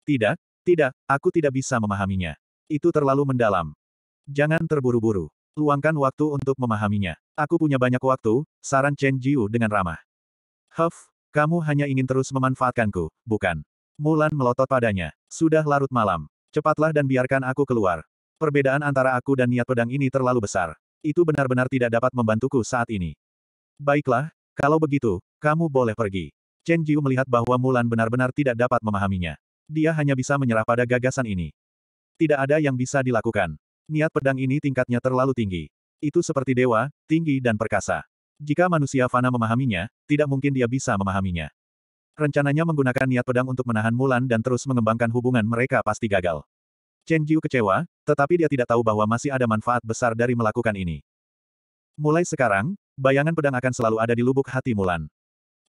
Tidak, tidak, aku tidak bisa memahaminya. Itu terlalu mendalam. Jangan terburu-buru. Luangkan waktu untuk memahaminya. Aku punya banyak waktu, saran Chen Jiu dengan ramah. Huff, kamu hanya ingin terus memanfaatkanku, bukan? Mulan melotot padanya. Sudah larut malam. Cepatlah dan biarkan aku keluar. Perbedaan antara aku dan niat pedang ini terlalu besar. Itu benar-benar tidak dapat membantuku saat ini. Baiklah, kalau begitu, kamu boleh pergi. Chen Jiu melihat bahwa Mulan benar-benar tidak dapat memahaminya. Dia hanya bisa menyerah pada gagasan ini. Tidak ada yang bisa dilakukan. Niat pedang ini tingkatnya terlalu tinggi. Itu seperti dewa, tinggi dan perkasa. Jika manusia fana memahaminya, tidak mungkin dia bisa memahaminya. Rencananya menggunakan niat pedang untuk menahan Mulan dan terus mengembangkan hubungan mereka pasti gagal. Chen Jiu kecewa, tetapi dia tidak tahu bahwa masih ada manfaat besar dari melakukan ini. Mulai sekarang, bayangan pedang akan selalu ada di lubuk hati Mulan.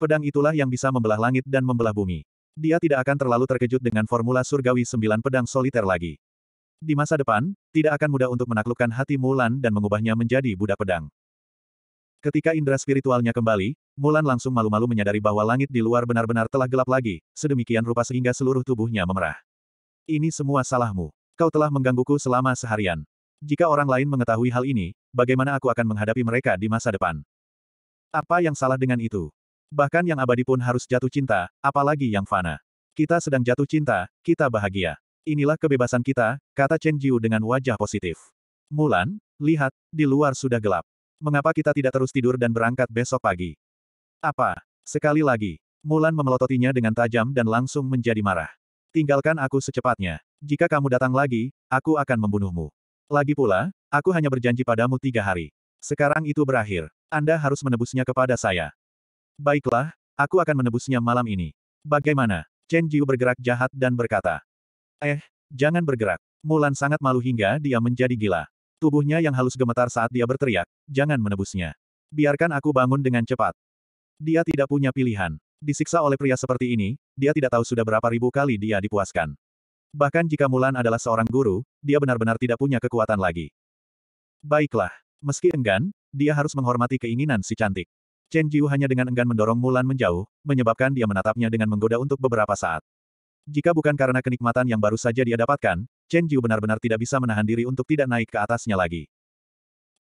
Pedang itulah yang bisa membelah langit dan membelah bumi. Dia tidak akan terlalu terkejut dengan formula surgawi sembilan pedang soliter lagi. Di masa depan, tidak akan mudah untuk menaklukkan hati Mulan dan mengubahnya menjadi budak pedang. Ketika indera spiritualnya kembali, Mulan langsung malu-malu menyadari bahwa langit di luar benar-benar telah gelap lagi, sedemikian rupa sehingga seluruh tubuhnya memerah. Ini semua salahmu. Kau telah menggangguku selama seharian. Jika orang lain mengetahui hal ini, bagaimana aku akan menghadapi mereka di masa depan? Apa yang salah dengan itu? Bahkan yang abadi pun harus jatuh cinta, apalagi yang fana. Kita sedang jatuh cinta, kita bahagia. Inilah kebebasan kita, kata Chen Jiu dengan wajah positif. Mulan, lihat, di luar sudah gelap. Mengapa kita tidak terus tidur dan berangkat besok pagi? Apa? Sekali lagi. Mulan memelototinya dengan tajam dan langsung menjadi marah. Tinggalkan aku secepatnya. Jika kamu datang lagi, aku akan membunuhmu. Lagi pula, aku hanya berjanji padamu tiga hari. Sekarang itu berakhir. Anda harus menebusnya kepada saya. Baiklah, aku akan menebusnya malam ini. Bagaimana? Chen Jiu bergerak jahat dan berkata. Eh, jangan bergerak. Mulan sangat malu hingga dia menjadi gila. Tubuhnya yang halus gemetar saat dia berteriak, jangan menebusnya. Biarkan aku bangun dengan cepat. Dia tidak punya pilihan. Disiksa oleh pria seperti ini, dia tidak tahu sudah berapa ribu kali dia dipuaskan. Bahkan jika Mulan adalah seorang guru, dia benar-benar tidak punya kekuatan lagi. Baiklah, meski enggan, dia harus menghormati keinginan si cantik. Chen Jiu hanya dengan enggan mendorong Mulan menjauh, menyebabkan dia menatapnya dengan menggoda untuk beberapa saat. Jika bukan karena kenikmatan yang baru saja dia dapatkan, Chen Jiu benar-benar tidak bisa menahan diri untuk tidak naik ke atasnya lagi.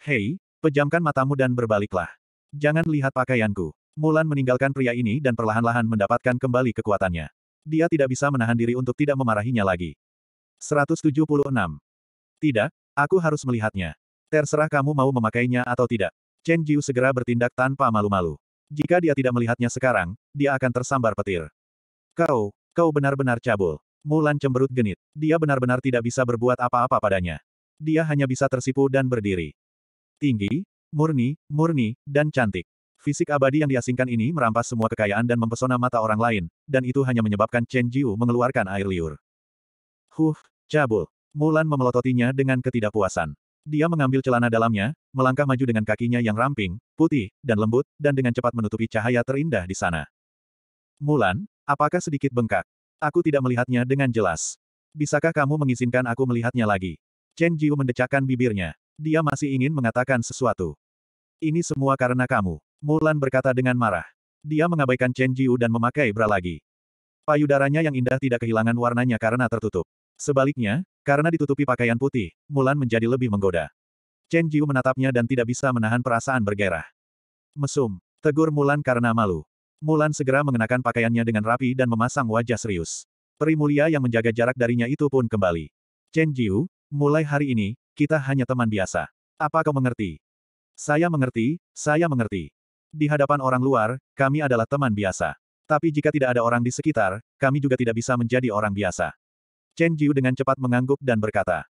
Hei, pejamkan matamu dan berbaliklah. Jangan lihat pakaianku. Mulan meninggalkan pria ini dan perlahan-lahan mendapatkan kembali kekuatannya. Dia tidak bisa menahan diri untuk tidak memarahinya lagi. 176. Tidak, aku harus melihatnya. Terserah kamu mau memakainya atau tidak. Chen Jiu segera bertindak tanpa malu-malu. Jika dia tidak melihatnya sekarang, dia akan tersambar petir. Kau, Kau benar-benar cabul. Mulan cemberut genit. Dia benar-benar tidak bisa berbuat apa-apa padanya. Dia hanya bisa tersipu dan berdiri. Tinggi, murni, murni, dan cantik. Fisik abadi yang diasingkan ini merampas semua kekayaan dan mempesona mata orang lain, dan itu hanya menyebabkan Chen Jiu mengeluarkan air liur. Huh, cabul. Mulan memelototinya dengan ketidakpuasan. Dia mengambil celana dalamnya, melangkah maju dengan kakinya yang ramping, putih, dan lembut, dan dengan cepat menutupi cahaya terindah di sana. Mulan, Apakah sedikit bengkak? Aku tidak melihatnya dengan jelas. Bisakah kamu mengizinkan aku melihatnya lagi? Chen Jiu mendecakkan bibirnya. Dia masih ingin mengatakan sesuatu. Ini semua karena kamu. Mulan berkata dengan marah. Dia mengabaikan Chen Jiu dan memakai bra lagi. Payudaranya yang indah tidak kehilangan warnanya karena tertutup. Sebaliknya, karena ditutupi pakaian putih, Mulan menjadi lebih menggoda. Chen Jiu menatapnya dan tidak bisa menahan perasaan bergerak. Mesum, tegur Mulan karena malu. Mulan segera mengenakan pakaiannya dengan rapi dan memasang wajah serius. Peri mulia yang menjaga jarak darinya itu pun kembali. Chen Jiu, mulai hari ini, kita hanya teman biasa. Apa kau mengerti? Saya mengerti, saya mengerti. Di hadapan orang luar, kami adalah teman biasa. Tapi jika tidak ada orang di sekitar, kami juga tidak bisa menjadi orang biasa. Chen Jiu dengan cepat mengangguk dan berkata,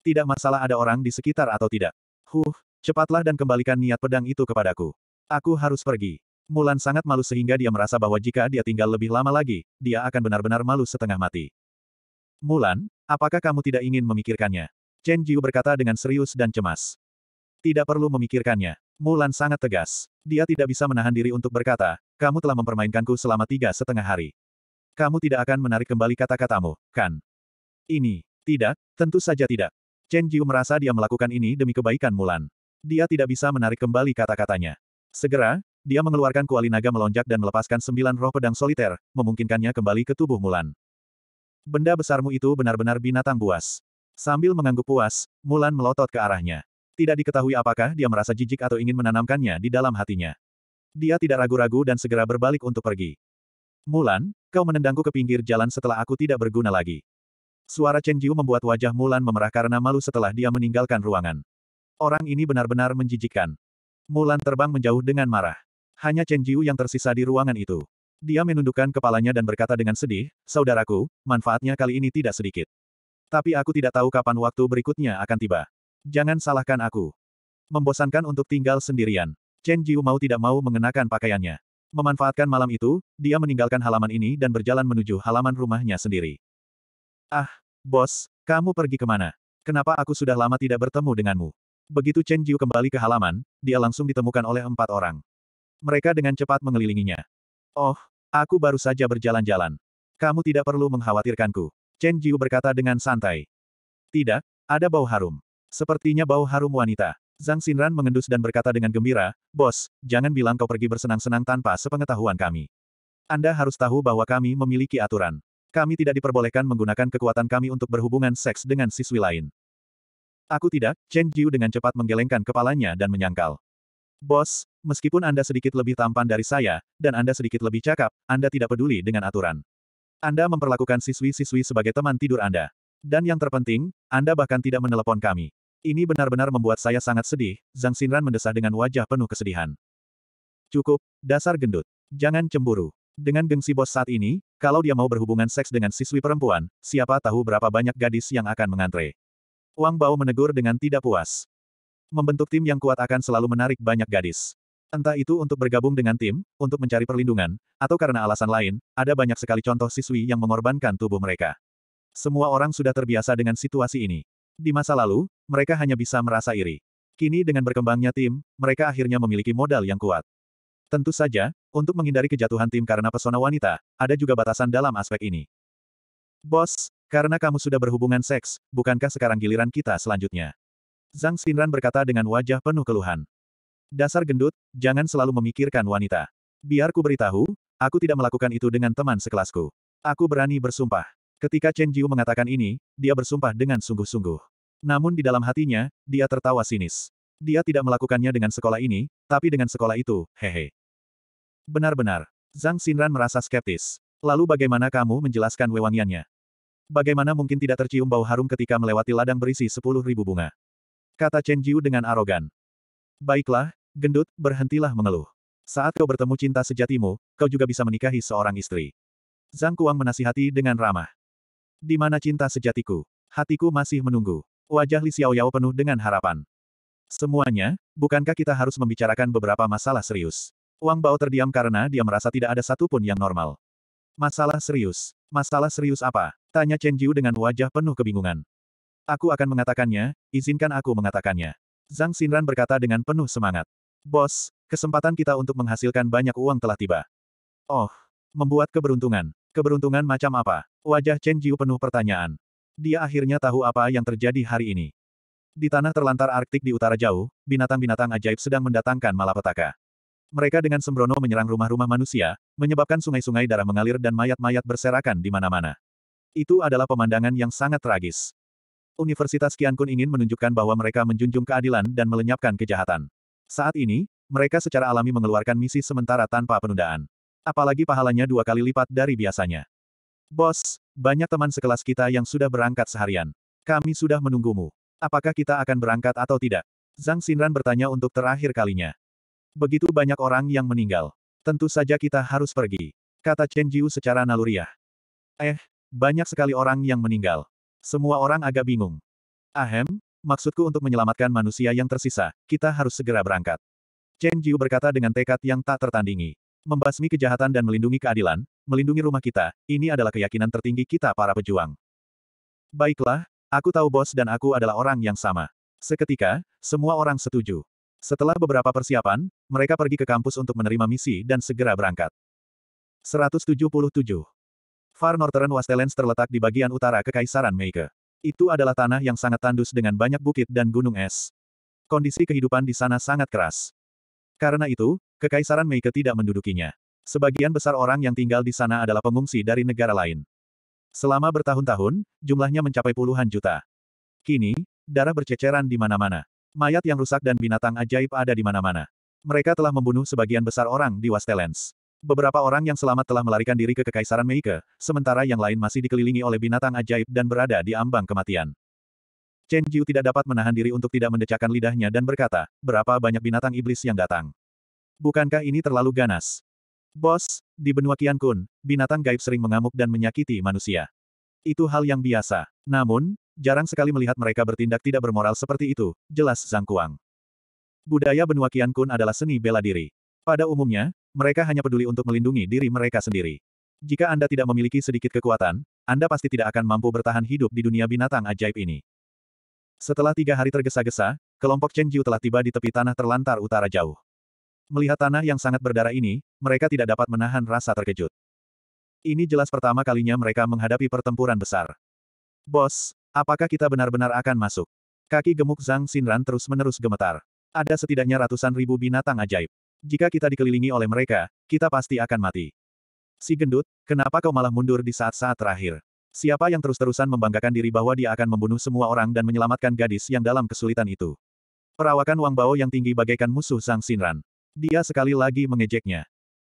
Tidak masalah ada orang di sekitar atau tidak. Huh, cepatlah dan kembalikan niat pedang itu kepadaku. Aku harus pergi. Mulan sangat malu sehingga dia merasa bahwa jika dia tinggal lebih lama lagi, dia akan benar-benar malu setengah mati. Mulan, apakah kamu tidak ingin memikirkannya? Chen Jiu berkata dengan serius dan cemas. Tidak perlu memikirkannya. Mulan sangat tegas. Dia tidak bisa menahan diri untuk berkata, kamu telah mempermainkanku selama tiga setengah hari. Kamu tidak akan menarik kembali kata-katamu, kan? Ini, tidak, tentu saja tidak. Chen Jiu merasa dia melakukan ini demi kebaikan Mulan. Dia tidak bisa menarik kembali kata-katanya. Segera, dia mengeluarkan kuali naga melonjak dan melepaskan sembilan roh pedang soliter, memungkinkannya kembali ke tubuh Mulan. Benda besarmu itu benar-benar binatang buas. Sambil mengangguk puas, Mulan melotot ke arahnya. Tidak diketahui apakah dia merasa jijik atau ingin menanamkannya di dalam hatinya. Dia tidak ragu-ragu dan segera berbalik untuk pergi. Mulan, kau menendangku ke pinggir jalan setelah aku tidak berguna lagi. Suara Chen Jiu membuat wajah Mulan memerah karena malu setelah dia meninggalkan ruangan. Orang ini benar-benar menjijikkan. Mulan terbang menjauh dengan marah. Hanya Chen Jiu yang tersisa di ruangan itu. Dia menundukkan kepalanya dan berkata dengan sedih, Saudaraku, manfaatnya kali ini tidak sedikit. Tapi aku tidak tahu kapan waktu berikutnya akan tiba. Jangan salahkan aku. Membosankan untuk tinggal sendirian. Chen Jiu mau tidak mau mengenakan pakaiannya. Memanfaatkan malam itu, dia meninggalkan halaman ini dan berjalan menuju halaman rumahnya sendiri. Ah, bos, kamu pergi kemana? Kenapa aku sudah lama tidak bertemu denganmu? Begitu Chen Jiu kembali ke halaman, dia langsung ditemukan oleh empat orang. Mereka dengan cepat mengelilinginya. Oh, aku baru saja berjalan-jalan. Kamu tidak perlu mengkhawatirkanku. Chen Jiu berkata dengan santai. Tidak, ada bau harum. Sepertinya bau harum wanita. Zhang Xinran mengendus dan berkata dengan gembira, Bos, jangan bilang kau pergi bersenang-senang tanpa sepengetahuan kami. Anda harus tahu bahwa kami memiliki aturan. Kami tidak diperbolehkan menggunakan kekuatan kami untuk berhubungan seks dengan siswi lain. Aku tidak, Chen Jiu dengan cepat menggelengkan kepalanya dan menyangkal. Bos, Meskipun Anda sedikit lebih tampan dari saya, dan Anda sedikit lebih cakap, Anda tidak peduli dengan aturan. Anda memperlakukan siswi-siswi sebagai teman tidur Anda. Dan yang terpenting, Anda bahkan tidak menelepon kami. Ini benar-benar membuat saya sangat sedih, Zhang Xinran mendesah dengan wajah penuh kesedihan. Cukup, dasar gendut. Jangan cemburu. Dengan gengsi bos saat ini, kalau dia mau berhubungan seks dengan siswi perempuan, siapa tahu berapa banyak gadis yang akan mengantre. Wang Bao menegur dengan tidak puas. Membentuk tim yang kuat akan selalu menarik banyak gadis. Entah itu untuk bergabung dengan tim, untuk mencari perlindungan, atau karena alasan lain, ada banyak sekali contoh siswi yang mengorbankan tubuh mereka. Semua orang sudah terbiasa dengan situasi ini. Di masa lalu, mereka hanya bisa merasa iri. Kini dengan berkembangnya tim, mereka akhirnya memiliki modal yang kuat. Tentu saja, untuk menghindari kejatuhan tim karena pesona wanita, ada juga batasan dalam aspek ini. Bos, karena kamu sudah berhubungan seks, bukankah sekarang giliran kita selanjutnya? Zhang Xinran berkata dengan wajah penuh keluhan. Dasar gendut, jangan selalu memikirkan wanita. Biar ku beritahu, aku tidak melakukan itu dengan teman sekelasku. Aku berani bersumpah. Ketika Chen Jiu mengatakan ini, dia bersumpah dengan sungguh-sungguh. Namun di dalam hatinya, dia tertawa sinis. Dia tidak melakukannya dengan sekolah ini, tapi dengan sekolah itu, hehe. Benar-benar. Zhang Xinran merasa skeptis. Lalu bagaimana kamu menjelaskan wewangiannya? Bagaimana mungkin tidak tercium bau harum ketika melewati ladang berisi sepuluh ribu bunga? Kata Chen Jiu dengan arogan. Baiklah, Gendut, berhentilah mengeluh. Saat kau bertemu cinta sejatimu, kau juga bisa menikahi seorang istri. Zhang Kuang menasihati dengan ramah. Di mana cinta sejatiku? Hatiku masih menunggu. Wajah Li Xiaoyao penuh dengan harapan. Semuanya, bukankah kita harus membicarakan beberapa masalah serius? Wang Bao terdiam karena dia merasa tidak ada satupun yang normal. Masalah serius. Masalah serius apa? Tanya Chen Jiu dengan wajah penuh kebingungan. Aku akan mengatakannya, izinkan aku mengatakannya. Zhang Xinran berkata dengan penuh semangat. Bos, kesempatan kita untuk menghasilkan banyak uang telah tiba. Oh, membuat keberuntungan. Keberuntungan macam apa? Wajah Chen Jiu penuh pertanyaan. Dia akhirnya tahu apa yang terjadi hari ini. Di tanah terlantar Arktik di utara jauh, binatang-binatang ajaib sedang mendatangkan malapetaka. Mereka dengan sembrono menyerang rumah-rumah manusia, menyebabkan sungai-sungai darah mengalir dan mayat-mayat berserakan di mana-mana. Itu adalah pemandangan yang sangat tragis. Universitas Kiankun ingin menunjukkan bahwa mereka menjunjung keadilan dan melenyapkan kejahatan. Saat ini, mereka secara alami mengeluarkan misi sementara tanpa penundaan. Apalagi pahalanya dua kali lipat dari biasanya. Bos, banyak teman sekelas kita yang sudah berangkat seharian. Kami sudah menunggumu. Apakah kita akan berangkat atau tidak? Zhang Xinran bertanya untuk terakhir kalinya. Begitu banyak orang yang meninggal. Tentu saja kita harus pergi. Kata Chen Jiu secara naluriah. Eh, banyak sekali orang yang meninggal. Semua orang agak bingung. Ahem, maksudku untuk menyelamatkan manusia yang tersisa, kita harus segera berangkat. Chen Jiu berkata dengan tekad yang tak tertandingi. Membasmi kejahatan dan melindungi keadilan, melindungi rumah kita, ini adalah keyakinan tertinggi kita para pejuang. Baiklah, aku tahu bos dan aku adalah orang yang sama. Seketika, semua orang setuju. Setelah beberapa persiapan, mereka pergi ke kampus untuk menerima misi dan segera berangkat. 177. Far Northern Wastelands terletak di bagian utara Kekaisaran Meike. Itu adalah tanah yang sangat tandus dengan banyak bukit dan gunung es. Kondisi kehidupan di sana sangat keras. Karena itu, Kekaisaran Meike tidak mendudukinya. Sebagian besar orang yang tinggal di sana adalah pengungsi dari negara lain. Selama bertahun-tahun, jumlahnya mencapai puluhan juta. Kini, darah berceceran di mana-mana. Mayat yang rusak dan binatang ajaib ada di mana-mana. Mereka telah membunuh sebagian besar orang di Wastelens. Beberapa orang yang selamat telah melarikan diri ke Kekaisaran Meike, sementara yang lain masih dikelilingi oleh binatang ajaib dan berada di ambang kematian. Chen Jiu tidak dapat menahan diri untuk tidak mendecakkan lidahnya dan berkata, berapa banyak binatang iblis yang datang. Bukankah ini terlalu ganas? Bos, di benua Kun, binatang gaib sering mengamuk dan menyakiti manusia. Itu hal yang biasa. Namun, jarang sekali melihat mereka bertindak tidak bermoral seperti itu, jelas Zhang Kuang. Budaya benua Kun adalah seni bela diri. Pada umumnya, mereka hanya peduli untuk melindungi diri mereka sendiri. Jika Anda tidak memiliki sedikit kekuatan, Anda pasti tidak akan mampu bertahan hidup di dunia binatang ajaib ini. Setelah tiga hari tergesa-gesa, kelompok Chen Jiu telah tiba di tepi tanah terlantar utara jauh. Melihat tanah yang sangat berdarah ini, mereka tidak dapat menahan rasa terkejut. Ini jelas pertama kalinya mereka menghadapi pertempuran besar. Bos, apakah kita benar-benar akan masuk? Kaki gemuk Zhang Xinran terus-menerus gemetar. Ada setidaknya ratusan ribu binatang ajaib. Jika kita dikelilingi oleh mereka, kita pasti akan mati. Si gendut, kenapa kau malah mundur di saat-saat terakhir? Siapa yang terus-terusan membanggakan diri bahwa dia akan membunuh semua orang dan menyelamatkan gadis yang dalam kesulitan itu? Perawakan Wang Bao yang tinggi bagaikan musuh Sang Sinran. Dia sekali lagi mengejeknya.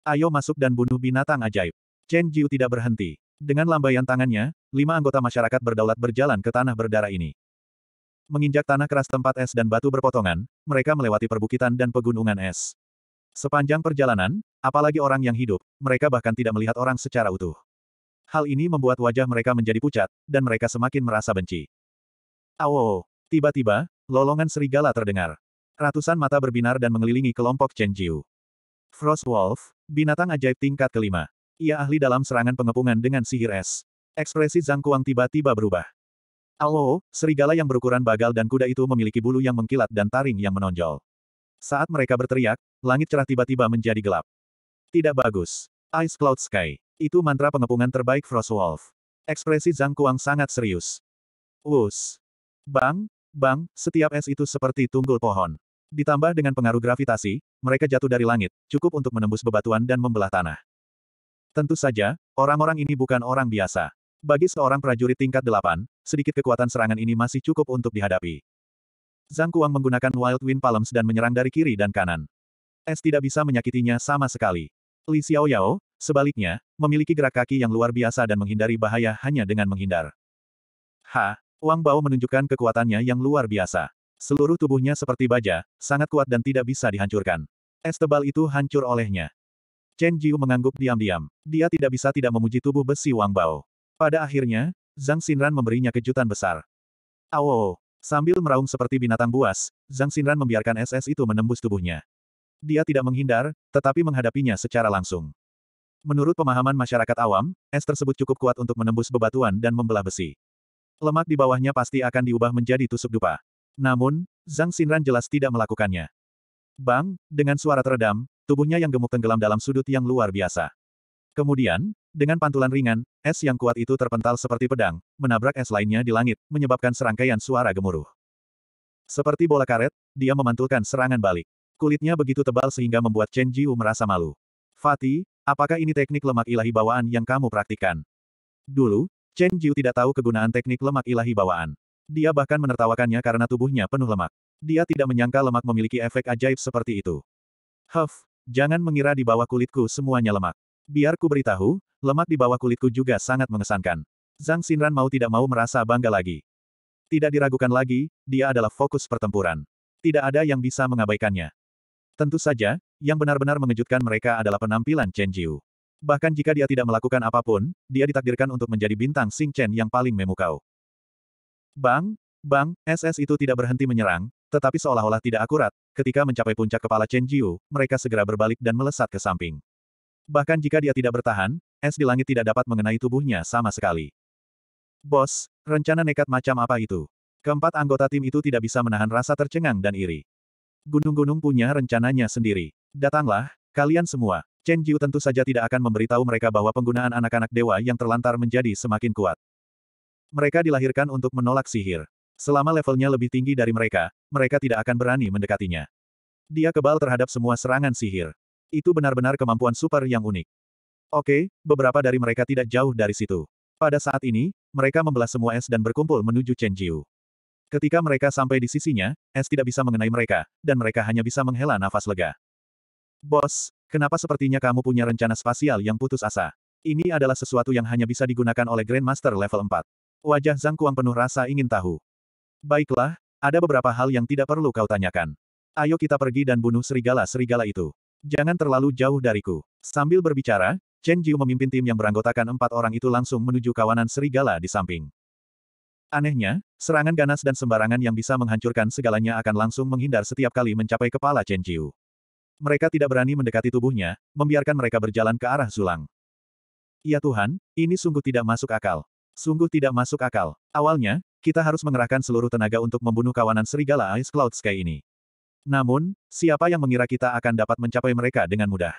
Ayo masuk dan bunuh binatang ajaib. Chen Jiu tidak berhenti. Dengan lambaian tangannya, lima anggota masyarakat berdaulat berjalan ke tanah berdarah ini. Menginjak tanah keras tempat es dan batu berpotongan, mereka melewati perbukitan dan pegunungan es. Sepanjang perjalanan, apalagi orang yang hidup, mereka bahkan tidak melihat orang secara utuh. Hal ini membuat wajah mereka menjadi pucat, dan mereka semakin merasa benci. Awo! Tiba-tiba, lolongan serigala terdengar. Ratusan mata berbinar dan mengelilingi kelompok Chen Jiu. Frost Wolf, binatang ajaib tingkat kelima. Ia ahli dalam serangan pengepungan dengan sihir es. Ekspresi Zhang Kuang tiba-tiba berubah. Awo, serigala yang berukuran bagal dan kuda itu memiliki bulu yang mengkilat dan taring yang menonjol. Saat mereka berteriak, langit cerah tiba-tiba menjadi gelap. Tidak bagus. Ice Cloud Sky. Itu mantra pengepungan terbaik Frost Wolf. Ekspresi Zhang Kuang sangat serius. Wus. Bang, bang, setiap es itu seperti tunggul pohon. Ditambah dengan pengaruh gravitasi, mereka jatuh dari langit, cukup untuk menembus bebatuan dan membelah tanah. Tentu saja, orang-orang ini bukan orang biasa. Bagi seorang prajurit tingkat delapan, sedikit kekuatan serangan ini masih cukup untuk dihadapi. Zhang Kuang menggunakan Wild Wind Palms dan menyerang dari kiri dan kanan. Es tidak bisa menyakitinya sama sekali. Li Xiaoyao, sebaliknya, memiliki gerak kaki yang luar biasa dan menghindari bahaya hanya dengan menghindar. Ha, Wang Bao menunjukkan kekuatannya yang luar biasa. Seluruh tubuhnya seperti baja, sangat kuat dan tidak bisa dihancurkan. Es tebal itu hancur olehnya. Chen Jiu mengangguk diam-diam. Dia tidak bisa tidak memuji tubuh besi Wang Bao. Pada akhirnya, Zhang Xinran memberinya kejutan besar. Awo, Sambil meraung seperti binatang buas, Zhang Xinran membiarkan SS itu menembus tubuhnya. Dia tidak menghindar, tetapi menghadapinya secara langsung. Menurut pemahaman masyarakat awam, es tersebut cukup kuat untuk menembus bebatuan dan membelah besi. Lemak di bawahnya pasti akan diubah menjadi tusuk dupa. Namun, Zhang Xinran jelas tidak melakukannya. Bang, dengan suara teredam, tubuhnya yang gemuk tenggelam dalam sudut yang luar biasa. Kemudian, dengan pantulan ringan, es yang kuat itu terpental seperti pedang, menabrak es lainnya di langit, menyebabkan serangkaian suara gemuruh. Seperti bola karet, dia memantulkan serangan balik. Kulitnya begitu tebal sehingga membuat Chen Jiu merasa malu. Fati, apakah ini teknik lemak ilahi bawaan yang kamu praktikkan? Dulu, Chen Jiu tidak tahu kegunaan teknik lemak ilahi bawaan. Dia bahkan menertawakannya karena tubuhnya penuh lemak. Dia tidak menyangka lemak memiliki efek ajaib seperti itu. Huff, jangan mengira di bawah kulitku semuanya lemak. Biar ku beritahu, lemak di bawah kulitku juga sangat mengesankan. Zhang Xinran mau tidak mau merasa bangga lagi. Tidak diragukan lagi, dia adalah fokus pertempuran. Tidak ada yang bisa mengabaikannya. Tentu saja, yang benar-benar mengejutkan mereka adalah penampilan Chen Jiu. Bahkan jika dia tidak melakukan apapun, dia ditakdirkan untuk menjadi bintang Sing Chen yang paling memukau. Bang, bang, SS itu tidak berhenti menyerang, tetapi seolah-olah tidak akurat, ketika mencapai puncak kepala Chen Jiu, mereka segera berbalik dan melesat ke samping. Bahkan jika dia tidak bertahan, es di langit tidak dapat mengenai tubuhnya sama sekali. Bos, rencana nekat macam apa itu? Keempat anggota tim itu tidak bisa menahan rasa tercengang dan iri. Gunung-gunung punya rencananya sendiri. Datanglah, kalian semua. Chen Jiu tentu saja tidak akan memberitahu mereka bahwa penggunaan anak-anak dewa yang terlantar menjadi semakin kuat. Mereka dilahirkan untuk menolak sihir. Selama levelnya lebih tinggi dari mereka, mereka tidak akan berani mendekatinya. Dia kebal terhadap semua serangan sihir. Itu benar-benar kemampuan super yang unik. Oke, beberapa dari mereka tidak jauh dari situ. Pada saat ini, mereka membelah semua es dan berkumpul menuju Chen Jiu. Ketika mereka sampai di sisinya, es tidak bisa mengenai mereka, dan mereka hanya bisa menghela nafas lega. Bos, kenapa sepertinya kamu punya rencana spasial yang putus asa? Ini adalah sesuatu yang hanya bisa digunakan oleh Grandmaster level 4. Wajah Zhang Kuang penuh rasa ingin tahu. Baiklah, ada beberapa hal yang tidak perlu kau tanyakan. Ayo kita pergi dan bunuh serigala-serigala itu. Jangan terlalu jauh dariku. Sambil berbicara, Chen Jiu memimpin tim yang beranggotakan empat orang itu langsung menuju kawanan serigala di samping. Anehnya, serangan ganas dan sembarangan yang bisa menghancurkan segalanya akan langsung menghindar setiap kali mencapai kepala Chen Jiu. Mereka tidak berani mendekati tubuhnya, membiarkan mereka berjalan ke arah Zulang. Ya Tuhan, ini sungguh tidak masuk akal. Sungguh tidak masuk akal. Awalnya, kita harus mengerahkan seluruh tenaga untuk membunuh kawanan serigala Ice Cloud Sky ini. Namun, siapa yang mengira kita akan dapat mencapai mereka dengan mudah?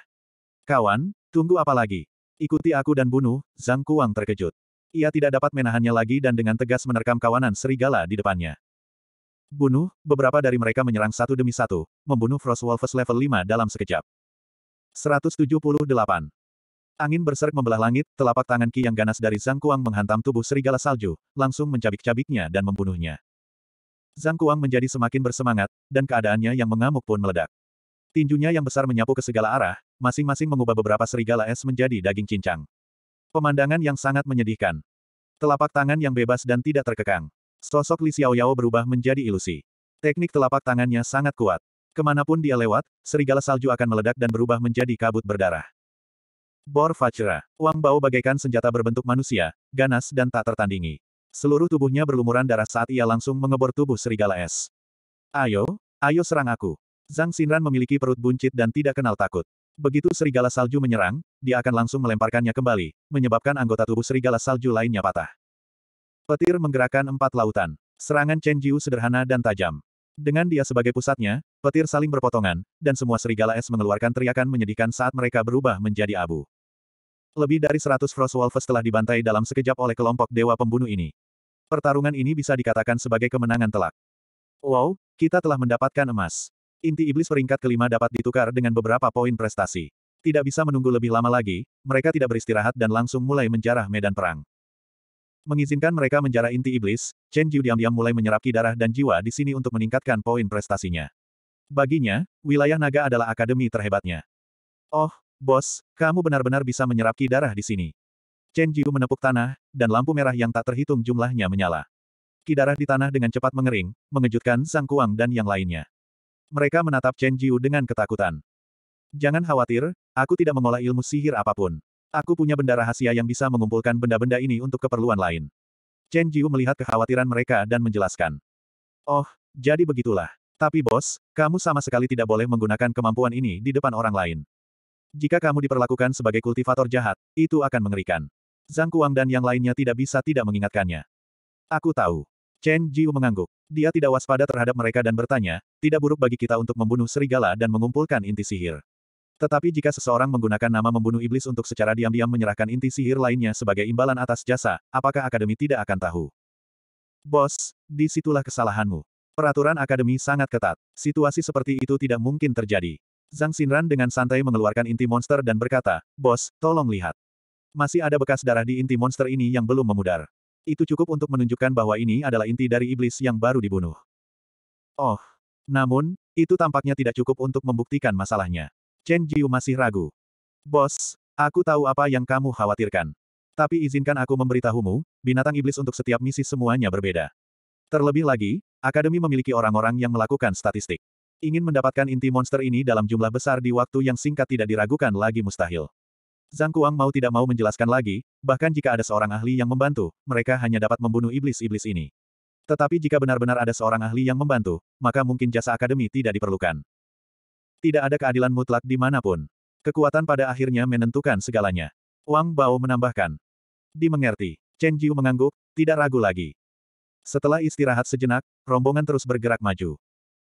Kawan, tunggu apa lagi? Ikuti aku dan bunuh, Zhang Kuang terkejut. Ia tidak dapat menahannya lagi dan dengan tegas menerkam kawanan serigala di depannya. Bunuh, beberapa dari mereka menyerang satu demi satu, membunuh Frost Wolves level 5 dalam sekejap. 178. Angin berserk membelah langit, telapak tangan Ki yang ganas dari Zhang Kuang menghantam tubuh serigala salju, langsung mencabik-cabiknya dan membunuhnya. Zhang Kuang menjadi semakin bersemangat, dan keadaannya yang mengamuk pun meledak. Tinjunya yang besar menyapu ke segala arah, masing-masing mengubah beberapa serigala es menjadi daging cincang. Pemandangan yang sangat menyedihkan. Telapak tangan yang bebas dan tidak terkekang. Sosok Li Xiaoyao berubah menjadi ilusi. Teknik telapak tangannya sangat kuat. Kemanapun dia lewat, serigala salju akan meledak dan berubah menjadi kabut berdarah. Bor Fajra, Wang Bao bagaikan senjata berbentuk manusia, ganas dan tak tertandingi. Seluruh tubuhnya berlumuran darah saat ia langsung mengebor tubuh serigala es. Ayo, ayo serang aku. Zhang Xinran memiliki perut buncit dan tidak kenal takut. Begitu serigala salju menyerang, dia akan langsung melemparkannya kembali, menyebabkan anggota tubuh serigala salju lainnya patah. Petir menggerakkan empat lautan. Serangan Chen Jiu sederhana dan tajam. Dengan dia sebagai pusatnya, petir saling berpotongan, dan semua serigala es mengeluarkan teriakan menyedihkan saat mereka berubah menjadi abu. Lebih dari 100 Frostwolf telah dibantai dalam sekejap oleh kelompok dewa pembunuh ini, Pertarungan ini bisa dikatakan sebagai kemenangan telak. Wow, kita telah mendapatkan emas. Inti iblis peringkat kelima dapat ditukar dengan beberapa poin prestasi. Tidak bisa menunggu lebih lama lagi, mereka tidak beristirahat dan langsung mulai menjarah medan perang. Mengizinkan mereka menjarah inti iblis, Chen Jiu diam-diam mulai menyerap ki darah dan jiwa di sini untuk meningkatkan poin prestasinya. Baginya, wilayah naga adalah akademi terhebatnya. Oh, bos, kamu benar-benar bisa menyerap ki darah di sini. Chen Jiu menepuk tanah, dan lampu merah yang tak terhitung jumlahnya menyala. Kidarah di tanah dengan cepat mengering, mengejutkan Sang Kuang dan yang lainnya. Mereka menatap Chen Jiu dengan ketakutan. Jangan khawatir, aku tidak mengolah ilmu sihir apapun. Aku punya benda rahasia yang bisa mengumpulkan benda-benda ini untuk keperluan lain. Chen Jiu melihat kekhawatiran mereka dan menjelaskan. Oh, jadi begitulah. Tapi bos, kamu sama sekali tidak boleh menggunakan kemampuan ini di depan orang lain. Jika kamu diperlakukan sebagai kultivator jahat, itu akan mengerikan. Zhang Kuang dan yang lainnya tidak bisa tidak mengingatkannya. Aku tahu. Chen Jiu mengangguk. Dia tidak waspada terhadap mereka dan bertanya, tidak buruk bagi kita untuk membunuh serigala dan mengumpulkan inti sihir. Tetapi jika seseorang menggunakan nama membunuh iblis untuk secara diam-diam menyerahkan inti sihir lainnya sebagai imbalan atas jasa, apakah akademi tidak akan tahu? Bos, disitulah kesalahanmu. Peraturan akademi sangat ketat. Situasi seperti itu tidak mungkin terjadi. Zhang Xinran dengan santai mengeluarkan inti monster dan berkata, Bos, tolong lihat. Masih ada bekas darah di inti monster ini yang belum memudar. Itu cukup untuk menunjukkan bahwa ini adalah inti dari iblis yang baru dibunuh. Oh. Namun, itu tampaknya tidak cukup untuk membuktikan masalahnya. Chen Jiu masih ragu. Bos, aku tahu apa yang kamu khawatirkan. Tapi izinkan aku memberitahumu, binatang iblis untuk setiap misi semuanya berbeda. Terlebih lagi, Akademi memiliki orang-orang yang melakukan statistik. Ingin mendapatkan inti monster ini dalam jumlah besar di waktu yang singkat tidak diragukan lagi mustahil. Zhang Kuang mau tidak mau menjelaskan lagi, bahkan jika ada seorang ahli yang membantu, mereka hanya dapat membunuh iblis-iblis ini. Tetapi jika benar-benar ada seorang ahli yang membantu, maka mungkin jasa akademi tidak diperlukan. Tidak ada keadilan mutlak di dimanapun. Kekuatan pada akhirnya menentukan segalanya. Wang Bao menambahkan. Dimengerti. Chen Jiu mengangguk, tidak ragu lagi. Setelah istirahat sejenak, rombongan terus bergerak maju.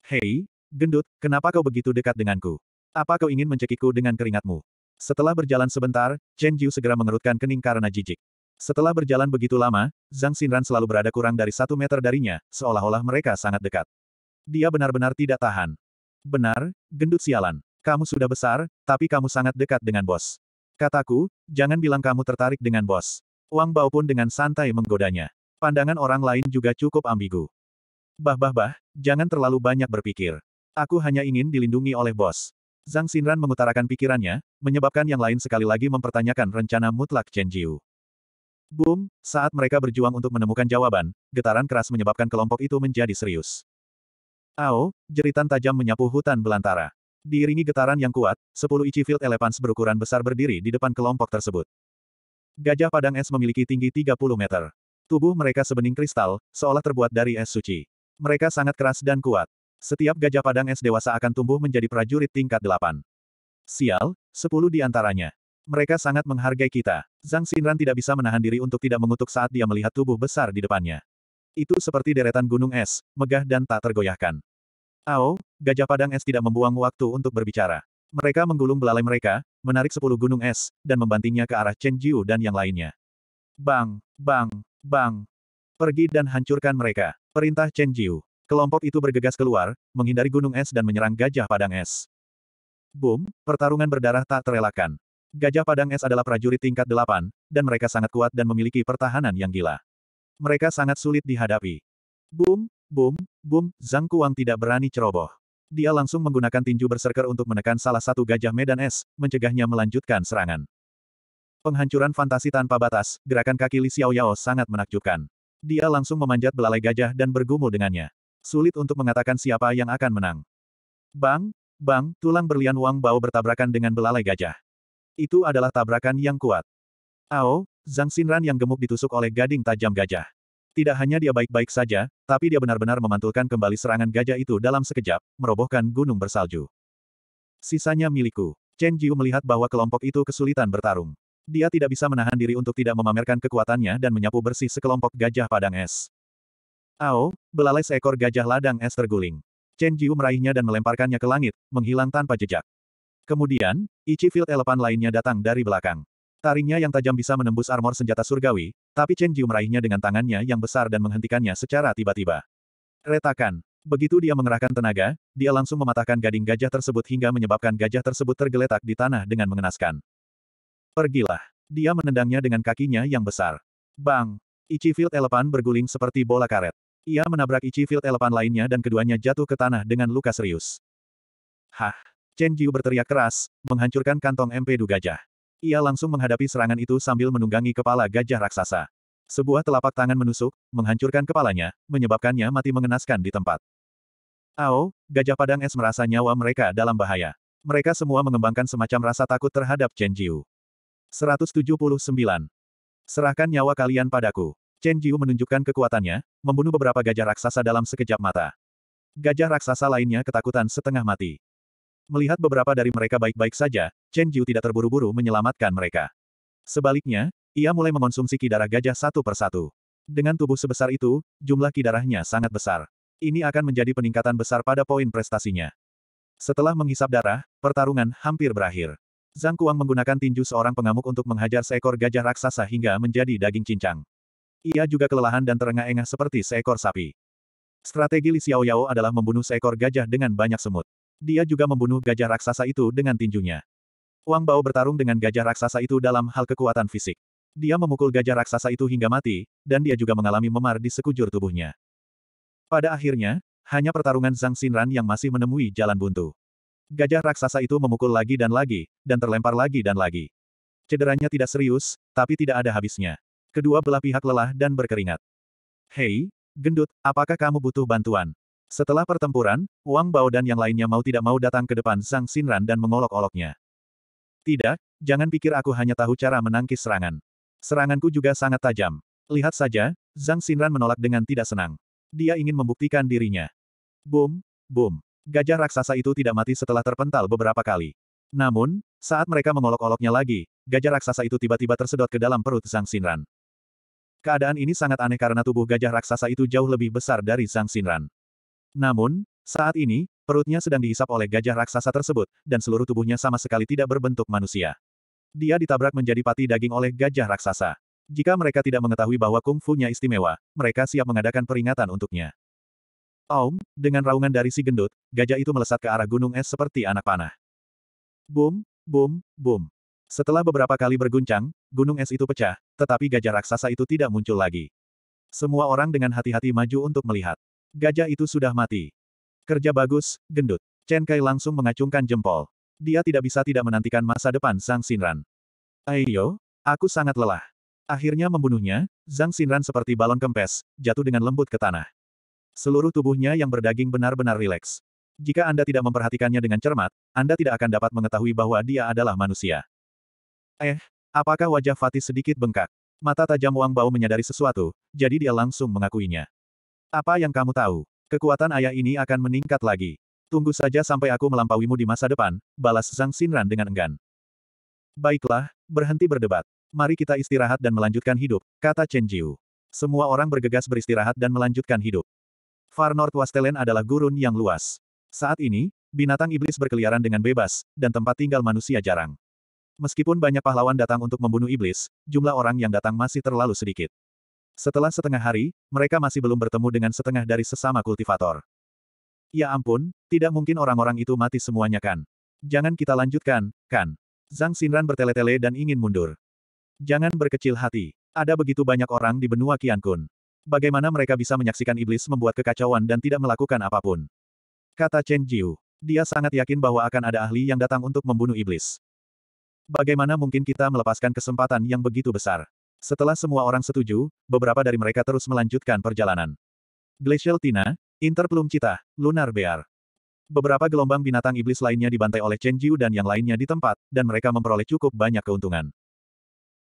Hei, gendut, kenapa kau begitu dekat denganku? Apa kau ingin mencekiku dengan keringatmu? Setelah berjalan sebentar, Chen Jiu segera mengerutkan kening karena jijik. Setelah berjalan begitu lama, Zhang Xinran selalu berada kurang dari satu meter darinya, seolah-olah mereka sangat dekat. Dia benar-benar tidak tahan. Benar, gendut sialan. Kamu sudah besar, tapi kamu sangat dekat dengan bos. Kataku, jangan bilang kamu tertarik dengan bos. Wang Bao pun dengan santai menggodanya. Pandangan orang lain juga cukup ambigu. Bah bah bah, jangan terlalu banyak berpikir. Aku hanya ingin dilindungi oleh bos. Zhang Xinran mengutarakan pikirannya, menyebabkan yang lain sekali lagi mempertanyakan rencana mutlak Chen Jiu. Boom, saat mereka berjuang untuk menemukan jawaban, getaran keras menyebabkan kelompok itu menjadi serius. Ao, jeritan tajam menyapu hutan belantara. Diiringi getaran yang kuat, sepuluh Ichi Field Elephants berukuran besar berdiri di depan kelompok tersebut. Gajah padang es memiliki tinggi 30 meter. Tubuh mereka sebening kristal, seolah terbuat dari es suci. Mereka sangat keras dan kuat. Setiap gajah padang es dewasa akan tumbuh menjadi prajurit tingkat delapan. Sial, sepuluh di antaranya. Mereka sangat menghargai kita. Zhang Xinran tidak bisa menahan diri untuk tidak mengutuk saat dia melihat tubuh besar di depannya. Itu seperti deretan gunung es, megah dan tak tergoyahkan. Ao, gajah padang es tidak membuang waktu untuk berbicara. Mereka menggulung belalai mereka, menarik sepuluh gunung es, dan membantingnya ke arah Chen Jiu dan yang lainnya. Bang, bang, bang. Pergi dan hancurkan mereka. Perintah Chen Jiu. Kelompok itu bergegas keluar, menghindari gunung es dan menyerang gajah padang es. Boom, pertarungan berdarah tak terelakkan. Gajah padang es adalah prajurit tingkat delapan, dan mereka sangat kuat dan memiliki pertahanan yang gila. Mereka sangat sulit dihadapi. Boom, boom, boom, Zhang Kuang tidak berani ceroboh. Dia langsung menggunakan tinju berserker untuk menekan salah satu gajah medan es, mencegahnya melanjutkan serangan. Penghancuran fantasi tanpa batas, gerakan kaki Li Xiaoyao sangat menakjubkan. Dia langsung memanjat belalai gajah dan bergumul dengannya. Sulit untuk mengatakan siapa yang akan menang. Bang, bang, tulang berlian Wang Bao bertabrakan dengan belalai gajah. Itu adalah tabrakan yang kuat. Ao, Zhang Xinran yang gemuk ditusuk oleh gading tajam gajah. Tidak hanya dia baik-baik saja, tapi dia benar-benar memantulkan kembali serangan gajah itu dalam sekejap, merobohkan gunung bersalju. Sisanya milikku. Chen Jiu melihat bahwa kelompok itu kesulitan bertarung. Dia tidak bisa menahan diri untuk tidak memamerkan kekuatannya dan menyapu bersih sekelompok gajah padang es. Ao, belalai seekor gajah ladang es terguling. Chen Jiu meraihnya dan melemparkannya ke langit, menghilang tanpa jejak. Kemudian, Ichi Field Elephant lainnya datang dari belakang. Taringnya yang tajam bisa menembus armor senjata surgawi, tapi Chen Jiu meraihnya dengan tangannya yang besar dan menghentikannya secara tiba-tiba. Retakan. Begitu dia mengerahkan tenaga, dia langsung mematahkan gading gajah tersebut hingga menyebabkan gajah tersebut tergeletak di tanah dengan mengenaskan. Pergilah. Dia menendangnya dengan kakinya yang besar. Bang! Ichi Field Elephant berguling seperti bola karet. Ia menabrak ichi field Elephant lainnya dan keduanya jatuh ke tanah dengan luka serius. Hah! Chen Jiu berteriak keras, menghancurkan kantong MP Du Gajah. Ia langsung menghadapi serangan itu sambil menunggangi kepala gajah raksasa. Sebuah telapak tangan menusuk, menghancurkan kepalanya, menyebabkannya mati mengenaskan di tempat. Ao, gajah padang es merasa nyawa mereka dalam bahaya. Mereka semua mengembangkan semacam rasa takut terhadap Chen Jiu. 179. Serahkan nyawa kalian padaku. Chen Jiu menunjukkan kekuatannya, membunuh beberapa gajah raksasa dalam sekejap mata. Gajah raksasa lainnya ketakutan setengah mati. Melihat beberapa dari mereka baik-baik saja, Chen Jiu tidak terburu-buru menyelamatkan mereka. Sebaliknya, ia mulai mengonsumsi kidarah gajah satu persatu. Dengan tubuh sebesar itu, jumlah kidarahnya sangat besar. Ini akan menjadi peningkatan besar pada poin prestasinya. Setelah menghisap darah, pertarungan hampir berakhir. Zhang Kuang menggunakan tinju seorang pengamuk untuk menghajar seekor gajah raksasa hingga menjadi daging cincang. Ia juga kelelahan dan terengah-engah seperti seekor sapi. Strategi Li Xiaoyao adalah membunuh seekor gajah dengan banyak semut. Dia juga membunuh gajah raksasa itu dengan tinjunya. Wang Bao bertarung dengan gajah raksasa itu dalam hal kekuatan fisik. Dia memukul gajah raksasa itu hingga mati, dan dia juga mengalami memar di sekujur tubuhnya. Pada akhirnya, hanya pertarungan Zhang Xinran yang masih menemui jalan buntu. Gajah raksasa itu memukul lagi dan lagi, dan terlempar lagi dan lagi. Cederanya tidak serius, tapi tidak ada habisnya. Kedua belah pihak lelah dan berkeringat. Hei, gendut, apakah kamu butuh bantuan? Setelah pertempuran, Wang Bao dan yang lainnya mau tidak mau datang ke depan Sang Sinran dan mengolok-oloknya. Tidak, jangan pikir aku hanya tahu cara menangkis serangan. Seranganku juga sangat tajam. Lihat saja, Zhang Sinran menolak dengan tidak senang. Dia ingin membuktikan dirinya. Boom, boom. Gajah raksasa itu tidak mati setelah terpental beberapa kali. Namun, saat mereka mengolok-oloknya lagi, gajah raksasa itu tiba-tiba tersedot ke dalam perut Zhang Sinran. Keadaan ini sangat aneh karena tubuh gajah raksasa itu jauh lebih besar dari Zhang Xinran. Namun, saat ini, perutnya sedang dihisap oleh gajah raksasa tersebut, dan seluruh tubuhnya sama sekali tidak berbentuk manusia. Dia ditabrak menjadi pati daging oleh gajah raksasa. Jika mereka tidak mengetahui bahwa kungfunya istimewa, mereka siap mengadakan peringatan untuknya. Aum, dengan raungan dari si gendut, gajah itu melesat ke arah gunung es seperti anak panah. Boom, boom, boom. Setelah beberapa kali berguncang, gunung es itu pecah, tetapi gajah raksasa itu tidak muncul lagi. Semua orang dengan hati-hati maju untuk melihat. Gajah itu sudah mati. Kerja bagus, gendut. Chen Kai langsung mengacungkan jempol. Dia tidak bisa tidak menantikan masa depan Zhang Xinran. Ayo, aku sangat lelah. Akhirnya membunuhnya, Zhang Xinran seperti balon kempes, jatuh dengan lembut ke tanah. Seluruh tubuhnya yang berdaging benar-benar rileks. Jika Anda tidak memperhatikannya dengan cermat, Anda tidak akan dapat mengetahui bahwa dia adalah manusia. Eh, Apakah wajah Fatih sedikit bengkak? Mata tajam Wang Bao menyadari sesuatu, jadi dia langsung mengakuinya. Apa yang kamu tahu? Kekuatan ayah ini akan meningkat lagi. Tunggu saja sampai aku melampauimu di masa depan, balas Zhang Xinran dengan enggan. Baiklah, berhenti berdebat. Mari kita istirahat dan melanjutkan hidup, kata Chen Jiu. Semua orang bergegas beristirahat dan melanjutkan hidup. Far North Wastelen adalah gurun yang luas. Saat ini, binatang iblis berkeliaran dengan bebas, dan tempat tinggal manusia jarang. Meskipun banyak pahlawan datang untuk membunuh iblis, jumlah orang yang datang masih terlalu sedikit. Setelah setengah hari, mereka masih belum bertemu dengan setengah dari sesama kultivator. Ya ampun, tidak mungkin orang-orang itu mati semuanya kan. Jangan kita lanjutkan, kan. Zhang Xinran bertele-tele dan ingin mundur. Jangan berkecil hati. Ada begitu banyak orang di benua Qiankun. Bagaimana mereka bisa menyaksikan iblis membuat kekacauan dan tidak melakukan apapun? Kata Chen Jiu. Dia sangat yakin bahwa akan ada ahli yang datang untuk membunuh iblis. Bagaimana mungkin kita melepaskan kesempatan yang begitu besar? Setelah semua orang setuju, beberapa dari mereka terus melanjutkan perjalanan. Glacial Tina, Interplum Cita, Lunar Bear. Beberapa gelombang binatang iblis lainnya dibantai oleh Chen Jiu dan yang lainnya di tempat, dan mereka memperoleh cukup banyak keuntungan.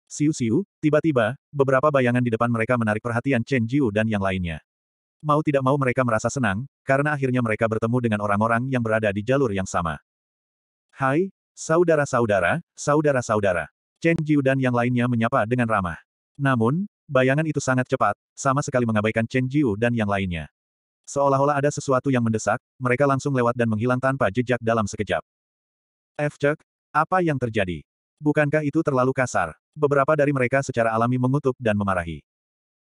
Siu-siu, tiba-tiba, beberapa bayangan di depan mereka menarik perhatian Chen Jiu dan yang lainnya. Mau tidak mau mereka merasa senang, karena akhirnya mereka bertemu dengan orang-orang yang berada di jalur yang sama. Hai, Saudara-saudara, saudara-saudara. Chen Jiu dan yang lainnya menyapa dengan ramah. Namun, bayangan itu sangat cepat, sama sekali mengabaikan Chen Jiu dan yang lainnya. Seolah-olah ada sesuatu yang mendesak, mereka langsung lewat dan menghilang tanpa jejak dalam sekejap. F. Cek, apa yang terjadi? Bukankah itu terlalu kasar? Beberapa dari mereka secara alami mengutuk dan memarahi.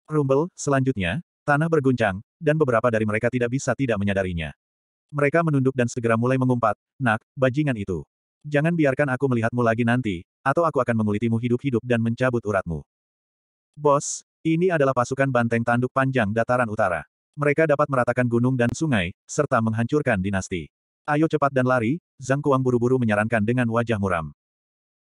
Rumble, selanjutnya, tanah berguncang, dan beberapa dari mereka tidak bisa tidak menyadarinya. Mereka menunduk dan segera mulai mengumpat, nak, bajingan itu. Jangan biarkan aku melihatmu lagi nanti, atau aku akan mengulitimu hidup-hidup dan mencabut uratmu. Bos, ini adalah pasukan banteng tanduk panjang dataran utara. Mereka dapat meratakan gunung dan sungai, serta menghancurkan dinasti. Ayo cepat dan lari, Zhang Kuang buru-buru menyarankan dengan wajah muram.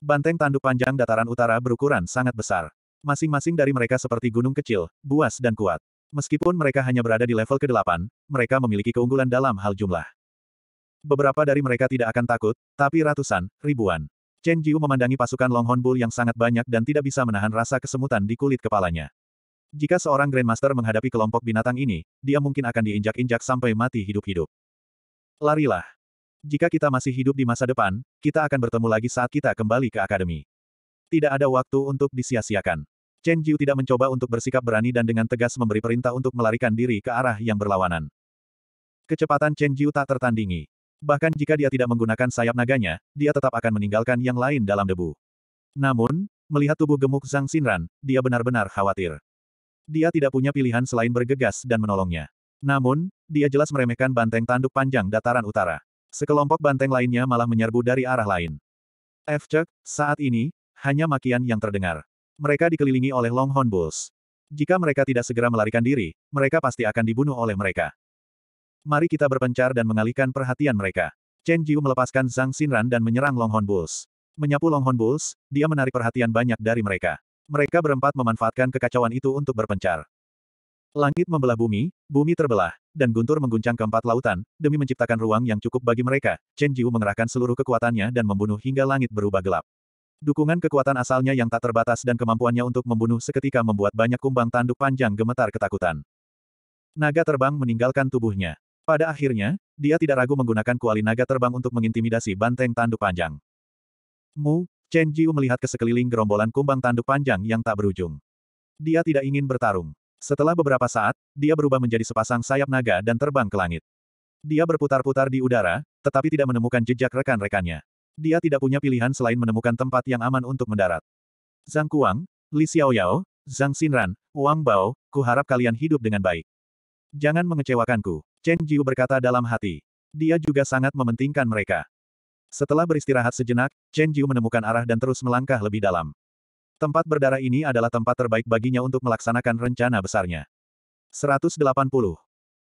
Banteng tanduk panjang dataran utara berukuran sangat besar. Masing-masing dari mereka seperti gunung kecil, buas dan kuat. Meskipun mereka hanya berada di level ke-8, mereka memiliki keunggulan dalam hal jumlah beberapa dari mereka tidak akan takut, tapi ratusan, ribuan. Chen Jiu memandangi pasukan Longhorn Bull yang sangat banyak dan tidak bisa menahan rasa kesemutan di kulit kepalanya. Jika seorang Grandmaster menghadapi kelompok binatang ini, dia mungkin akan diinjak-injak sampai mati hidup-hidup. Larilah. Jika kita masih hidup di masa depan, kita akan bertemu lagi saat kita kembali ke akademi. Tidak ada waktu untuk disia-siakan. Chen Jiu tidak mencoba untuk bersikap berani dan dengan tegas memberi perintah untuk melarikan diri ke arah yang berlawanan. Kecepatan Chen Jiu tak tertandingi. Bahkan jika dia tidak menggunakan sayap naganya, dia tetap akan meninggalkan yang lain dalam debu. Namun, melihat tubuh gemuk Zhang Xinran, dia benar-benar khawatir. Dia tidak punya pilihan selain bergegas dan menolongnya. Namun, dia jelas meremehkan banteng tanduk panjang dataran utara. Sekelompok banteng lainnya malah menyerbu dari arah lain. Efcek, saat ini, hanya makian yang terdengar. Mereka dikelilingi oleh Longhorn Bulls. Jika mereka tidak segera melarikan diri, mereka pasti akan dibunuh oleh mereka. Mari kita berpencar dan mengalihkan perhatian mereka. Chen Jiu melepaskan Zhang Xinran dan menyerang Longhorn Bulls. Menyapu Longhorn Bulls, dia menarik perhatian banyak dari mereka. Mereka berempat memanfaatkan kekacauan itu untuk berpencar. Langit membelah bumi, bumi terbelah, dan guntur mengguncang keempat lautan, demi menciptakan ruang yang cukup bagi mereka, Chen Jiu mengerahkan seluruh kekuatannya dan membunuh hingga langit berubah gelap. Dukungan kekuatan asalnya yang tak terbatas dan kemampuannya untuk membunuh seketika membuat banyak kumbang tanduk panjang gemetar ketakutan. Naga terbang meninggalkan tubuhnya. Pada akhirnya, dia tidak ragu menggunakan kuali naga terbang untuk mengintimidasi banteng tanduk panjang. Mu, Chen Jiu melihat ke sekeliling gerombolan kumbang tanduk panjang yang tak berujung. Dia tidak ingin bertarung. Setelah beberapa saat, dia berubah menjadi sepasang sayap naga dan terbang ke langit. Dia berputar-putar di udara, tetapi tidak menemukan jejak rekan-rekannya. Dia tidak punya pilihan selain menemukan tempat yang aman untuk mendarat. Zhang Kuang, Li Xiaoyao, Zhang Xinran, Wang Bao, ku harap kalian hidup dengan baik. Jangan mengecewakanku, Chen Jiu berkata dalam hati. Dia juga sangat mementingkan mereka. Setelah beristirahat sejenak, Chen Jiu menemukan arah dan terus melangkah lebih dalam. Tempat berdarah ini adalah tempat terbaik baginya untuk melaksanakan rencana besarnya. 180.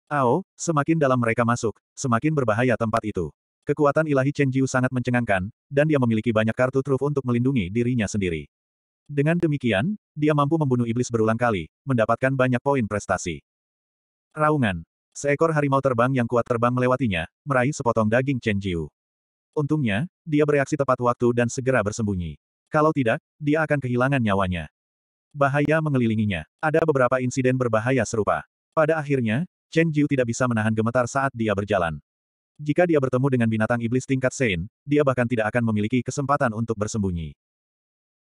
Ao, semakin dalam mereka masuk, semakin berbahaya tempat itu. Kekuatan ilahi Chen Jiu sangat mencengangkan, dan dia memiliki banyak kartu truf untuk melindungi dirinya sendiri. Dengan demikian, dia mampu membunuh iblis berulang kali, mendapatkan banyak poin prestasi. Raungan. Seekor harimau terbang yang kuat terbang melewatinya, meraih sepotong daging Chen Jiu. Untungnya, dia bereaksi tepat waktu dan segera bersembunyi. Kalau tidak, dia akan kehilangan nyawanya. Bahaya mengelilinginya. Ada beberapa insiden berbahaya serupa. Pada akhirnya, Chen Jiu tidak bisa menahan gemetar saat dia berjalan. Jika dia bertemu dengan binatang iblis tingkat Sein, dia bahkan tidak akan memiliki kesempatan untuk bersembunyi.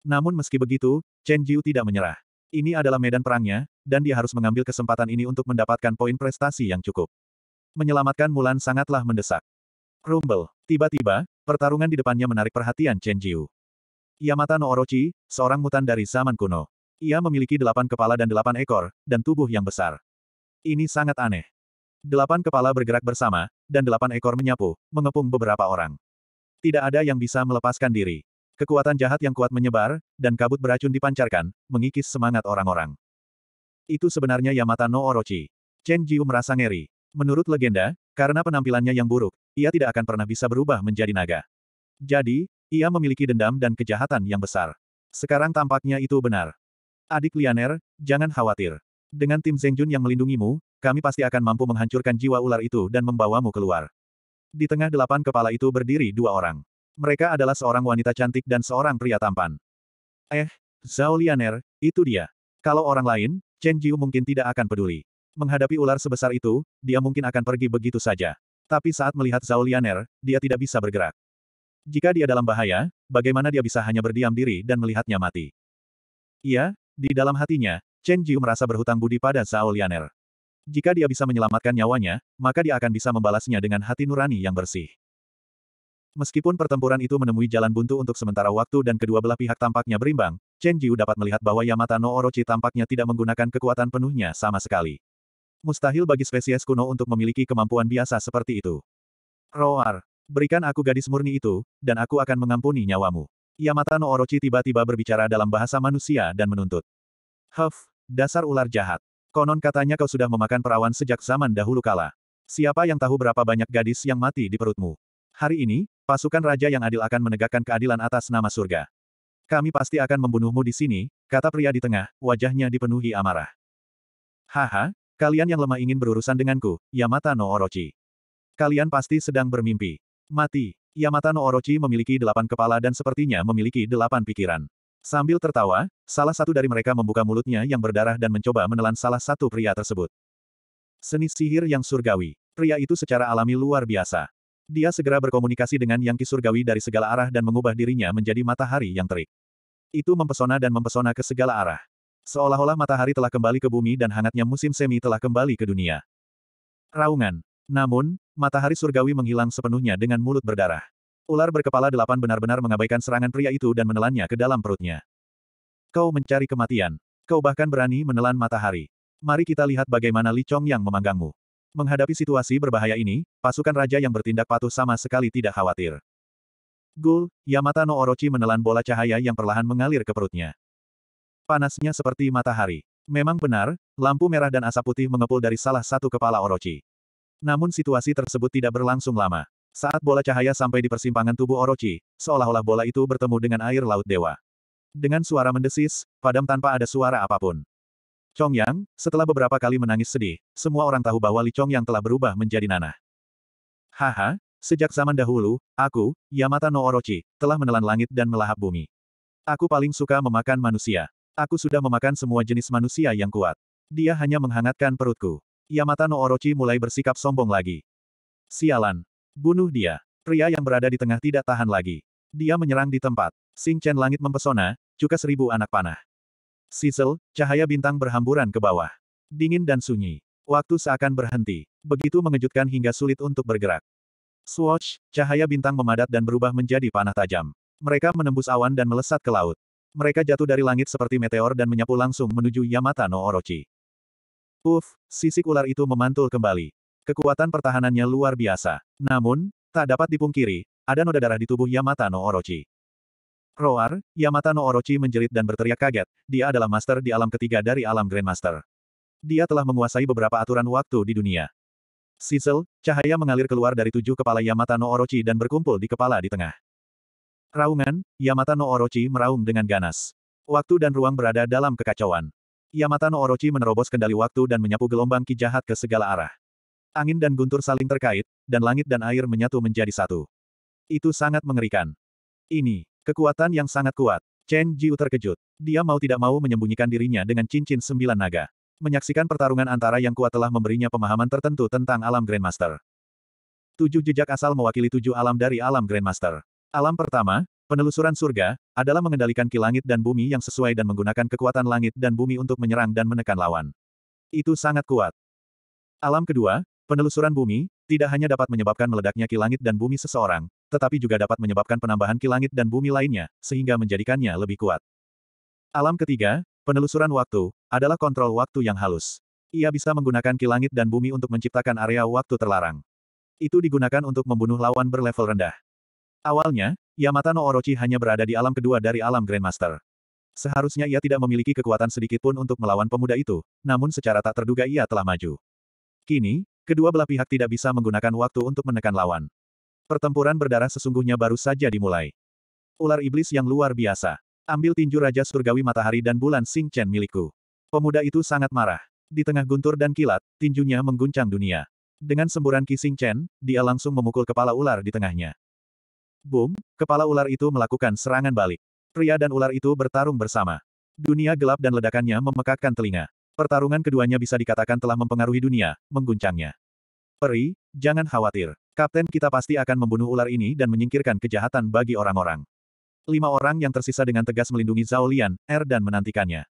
Namun meski begitu, Chen Jiu tidak menyerah. Ini adalah medan perangnya, dan dia harus mengambil kesempatan ini untuk mendapatkan poin prestasi yang cukup. Menyelamatkan Mulan sangatlah mendesak. Rumble. Tiba-tiba, pertarungan di depannya menarik perhatian Chen Jiu. Yamata no Orochi, seorang mutan dari zaman kuno. Ia memiliki delapan kepala dan delapan ekor, dan tubuh yang besar. Ini sangat aneh. Delapan kepala bergerak bersama, dan delapan ekor menyapu, mengepung beberapa orang. Tidak ada yang bisa melepaskan diri. Kekuatan jahat yang kuat menyebar, dan kabut beracun dipancarkan, mengikis semangat orang-orang. Itu sebenarnya Yamata no Orochi. Chen Jiu merasa ngeri. Menurut legenda, karena penampilannya yang buruk, ia tidak akan pernah bisa berubah menjadi naga. Jadi, ia memiliki dendam dan kejahatan yang besar. Sekarang tampaknya itu benar. Adik Lianer, jangan khawatir. Dengan tim Zengjun yang melindungimu, kami pasti akan mampu menghancurkan jiwa ular itu dan membawamu keluar. Di tengah delapan kepala itu berdiri dua orang. Mereka adalah seorang wanita cantik dan seorang pria tampan. Eh, Zhao Lianer, itu dia. Kalau orang lain, Chen Jiu mungkin tidak akan peduli. Menghadapi ular sebesar itu, dia mungkin akan pergi begitu saja. Tapi saat melihat Zhao Lianer, dia tidak bisa bergerak. Jika dia dalam bahaya, bagaimana dia bisa hanya berdiam diri dan melihatnya mati? Iya, di dalam hatinya, Chen Jiu merasa berhutang budi pada Zhao Lianer. Jika dia bisa menyelamatkan nyawanya, maka dia akan bisa membalasnya dengan hati nurani yang bersih. Meskipun pertempuran itu menemui jalan buntu untuk sementara waktu dan kedua belah pihak tampaknya berimbang, Chen Jiu dapat melihat bahwa Yamata no Orochi tampaknya tidak menggunakan kekuatan penuhnya sama sekali. Mustahil bagi spesies kuno untuk memiliki kemampuan biasa seperti itu. Roar, berikan aku gadis murni itu, dan aku akan mengampuni nyawamu. Yamata no Orochi tiba-tiba berbicara dalam bahasa manusia dan menuntut. Huff, dasar ular jahat. Konon katanya kau sudah memakan perawan sejak zaman dahulu kala. Siapa yang tahu berapa banyak gadis yang mati di perutmu? Hari ini, Pasukan raja yang adil akan menegakkan keadilan atas nama surga. Kami pasti akan membunuhmu di sini, kata pria di tengah, wajahnya dipenuhi amarah. Haha, kalian yang lemah ingin berurusan denganku, Yamata no Orochi. Kalian pasti sedang bermimpi. Mati. Yamata no Orochi memiliki delapan kepala dan sepertinya memiliki delapan pikiran. Sambil tertawa, salah satu dari mereka membuka mulutnya yang berdarah dan mencoba menelan salah satu pria tersebut. Seni sihir yang surgawi. Pria itu secara alami luar biasa. Dia segera berkomunikasi dengan Yang Ki Surgawi dari segala arah dan mengubah dirinya menjadi matahari yang terik. Itu mempesona dan mempesona ke segala arah. Seolah-olah matahari telah kembali ke bumi dan hangatnya musim semi telah kembali ke dunia. Raungan. Namun, matahari surgawi menghilang sepenuhnya dengan mulut berdarah. Ular berkepala delapan benar-benar mengabaikan serangan pria itu dan menelannya ke dalam perutnya. Kau mencari kematian. Kau bahkan berani menelan matahari. Mari kita lihat bagaimana Li Chong yang memanggangmu. Menghadapi situasi berbahaya ini, pasukan raja yang bertindak patuh sama sekali tidak khawatir. Gul, Yamata no Orochi menelan bola cahaya yang perlahan mengalir ke perutnya. Panasnya seperti matahari. Memang benar, lampu merah dan asap putih mengepul dari salah satu kepala Orochi. Namun situasi tersebut tidak berlangsung lama. Saat bola cahaya sampai di persimpangan tubuh Orochi, seolah-olah bola itu bertemu dengan air laut dewa. Dengan suara mendesis, padam tanpa ada suara apapun. Chong Yang, setelah beberapa kali menangis sedih, semua orang tahu bahwa Li Chong Yang telah berubah menjadi nanah. Haha, sejak zaman dahulu, aku, Yamata no Orochi, telah menelan langit dan melahap bumi. Aku paling suka memakan manusia. Aku sudah memakan semua jenis manusia yang kuat. Dia hanya menghangatkan perutku. Yamata no Orochi mulai bersikap sombong lagi. Sialan. Bunuh dia. Pria yang berada di tengah tidak tahan lagi. Dia menyerang di tempat. Sing Chen langit mempesona, cuka seribu anak panah. Sizzle, cahaya bintang berhamburan ke bawah. Dingin dan sunyi. Waktu seakan berhenti. Begitu mengejutkan hingga sulit untuk bergerak. Swatch, cahaya bintang memadat dan berubah menjadi panah tajam. Mereka menembus awan dan melesat ke laut. Mereka jatuh dari langit seperti meteor dan menyapu langsung menuju Yamata no Orochi. Uf, sisik ular itu memantul kembali. Kekuatan pertahanannya luar biasa. Namun, tak dapat dipungkiri, ada noda darah di tubuh Yamata no Orochi. Roar, Yamata no Orochi menjerit dan berteriak kaget, dia adalah master di alam ketiga dari alam Grandmaster. Dia telah menguasai beberapa aturan waktu di dunia. Sisel, cahaya mengalir keluar dari tujuh kepala Yamata no Orochi dan berkumpul di kepala di tengah. Raungan, Yamata no Orochi meraung dengan ganas. Waktu dan ruang berada dalam kekacauan. Yamata no Orochi menerobos kendali waktu dan menyapu gelombang ki jahat ke segala arah. Angin dan guntur saling terkait, dan langit dan air menyatu menjadi satu. Itu sangat mengerikan. Ini, Kekuatan yang sangat kuat. Chen Jiu terkejut. Dia mau tidak mau menyembunyikan dirinya dengan cincin sembilan naga. Menyaksikan pertarungan antara yang kuat telah memberinya pemahaman tertentu tentang alam Grandmaster. Tujuh jejak asal mewakili tujuh alam dari alam Grandmaster. Alam pertama, penelusuran surga, adalah mengendalikan kilangit dan bumi yang sesuai dan menggunakan kekuatan langit dan bumi untuk menyerang dan menekan lawan. Itu sangat kuat. Alam kedua, penelusuran bumi, tidak hanya dapat menyebabkan meledaknya kilangit dan bumi seseorang, tetapi juga dapat menyebabkan penambahan kilangit dan bumi lainnya, sehingga menjadikannya lebih kuat. Alam ketiga, penelusuran waktu, adalah kontrol waktu yang halus. Ia bisa menggunakan kilangit dan bumi untuk menciptakan area waktu terlarang. Itu digunakan untuk membunuh lawan berlevel rendah. Awalnya, Yamata no Orochi hanya berada di alam kedua dari alam Grandmaster. Seharusnya ia tidak memiliki kekuatan sedikit pun untuk melawan pemuda itu, namun secara tak terduga ia telah maju. Kini, kedua belah pihak tidak bisa menggunakan waktu untuk menekan lawan. Pertempuran berdarah sesungguhnya baru saja dimulai. Ular iblis yang luar biasa. Ambil tinju Raja Surgawi Matahari dan Bulan Sing Chen milikku. Pemuda itu sangat marah. Di tengah guntur dan kilat, tinjunya mengguncang dunia. Dengan semburan Ki Sing Chen, dia langsung memukul kepala ular di tengahnya. Boom, kepala ular itu melakukan serangan balik. Pria dan ular itu bertarung bersama. Dunia gelap dan ledakannya memekakkan telinga. Pertarungan keduanya bisa dikatakan telah mempengaruhi dunia, mengguncangnya. Peri, jangan khawatir. Kapten kita pasti akan membunuh ular ini dan menyingkirkan kejahatan bagi orang-orang. Lima orang yang tersisa dengan tegas melindungi Zhao Lian, Er dan menantikannya.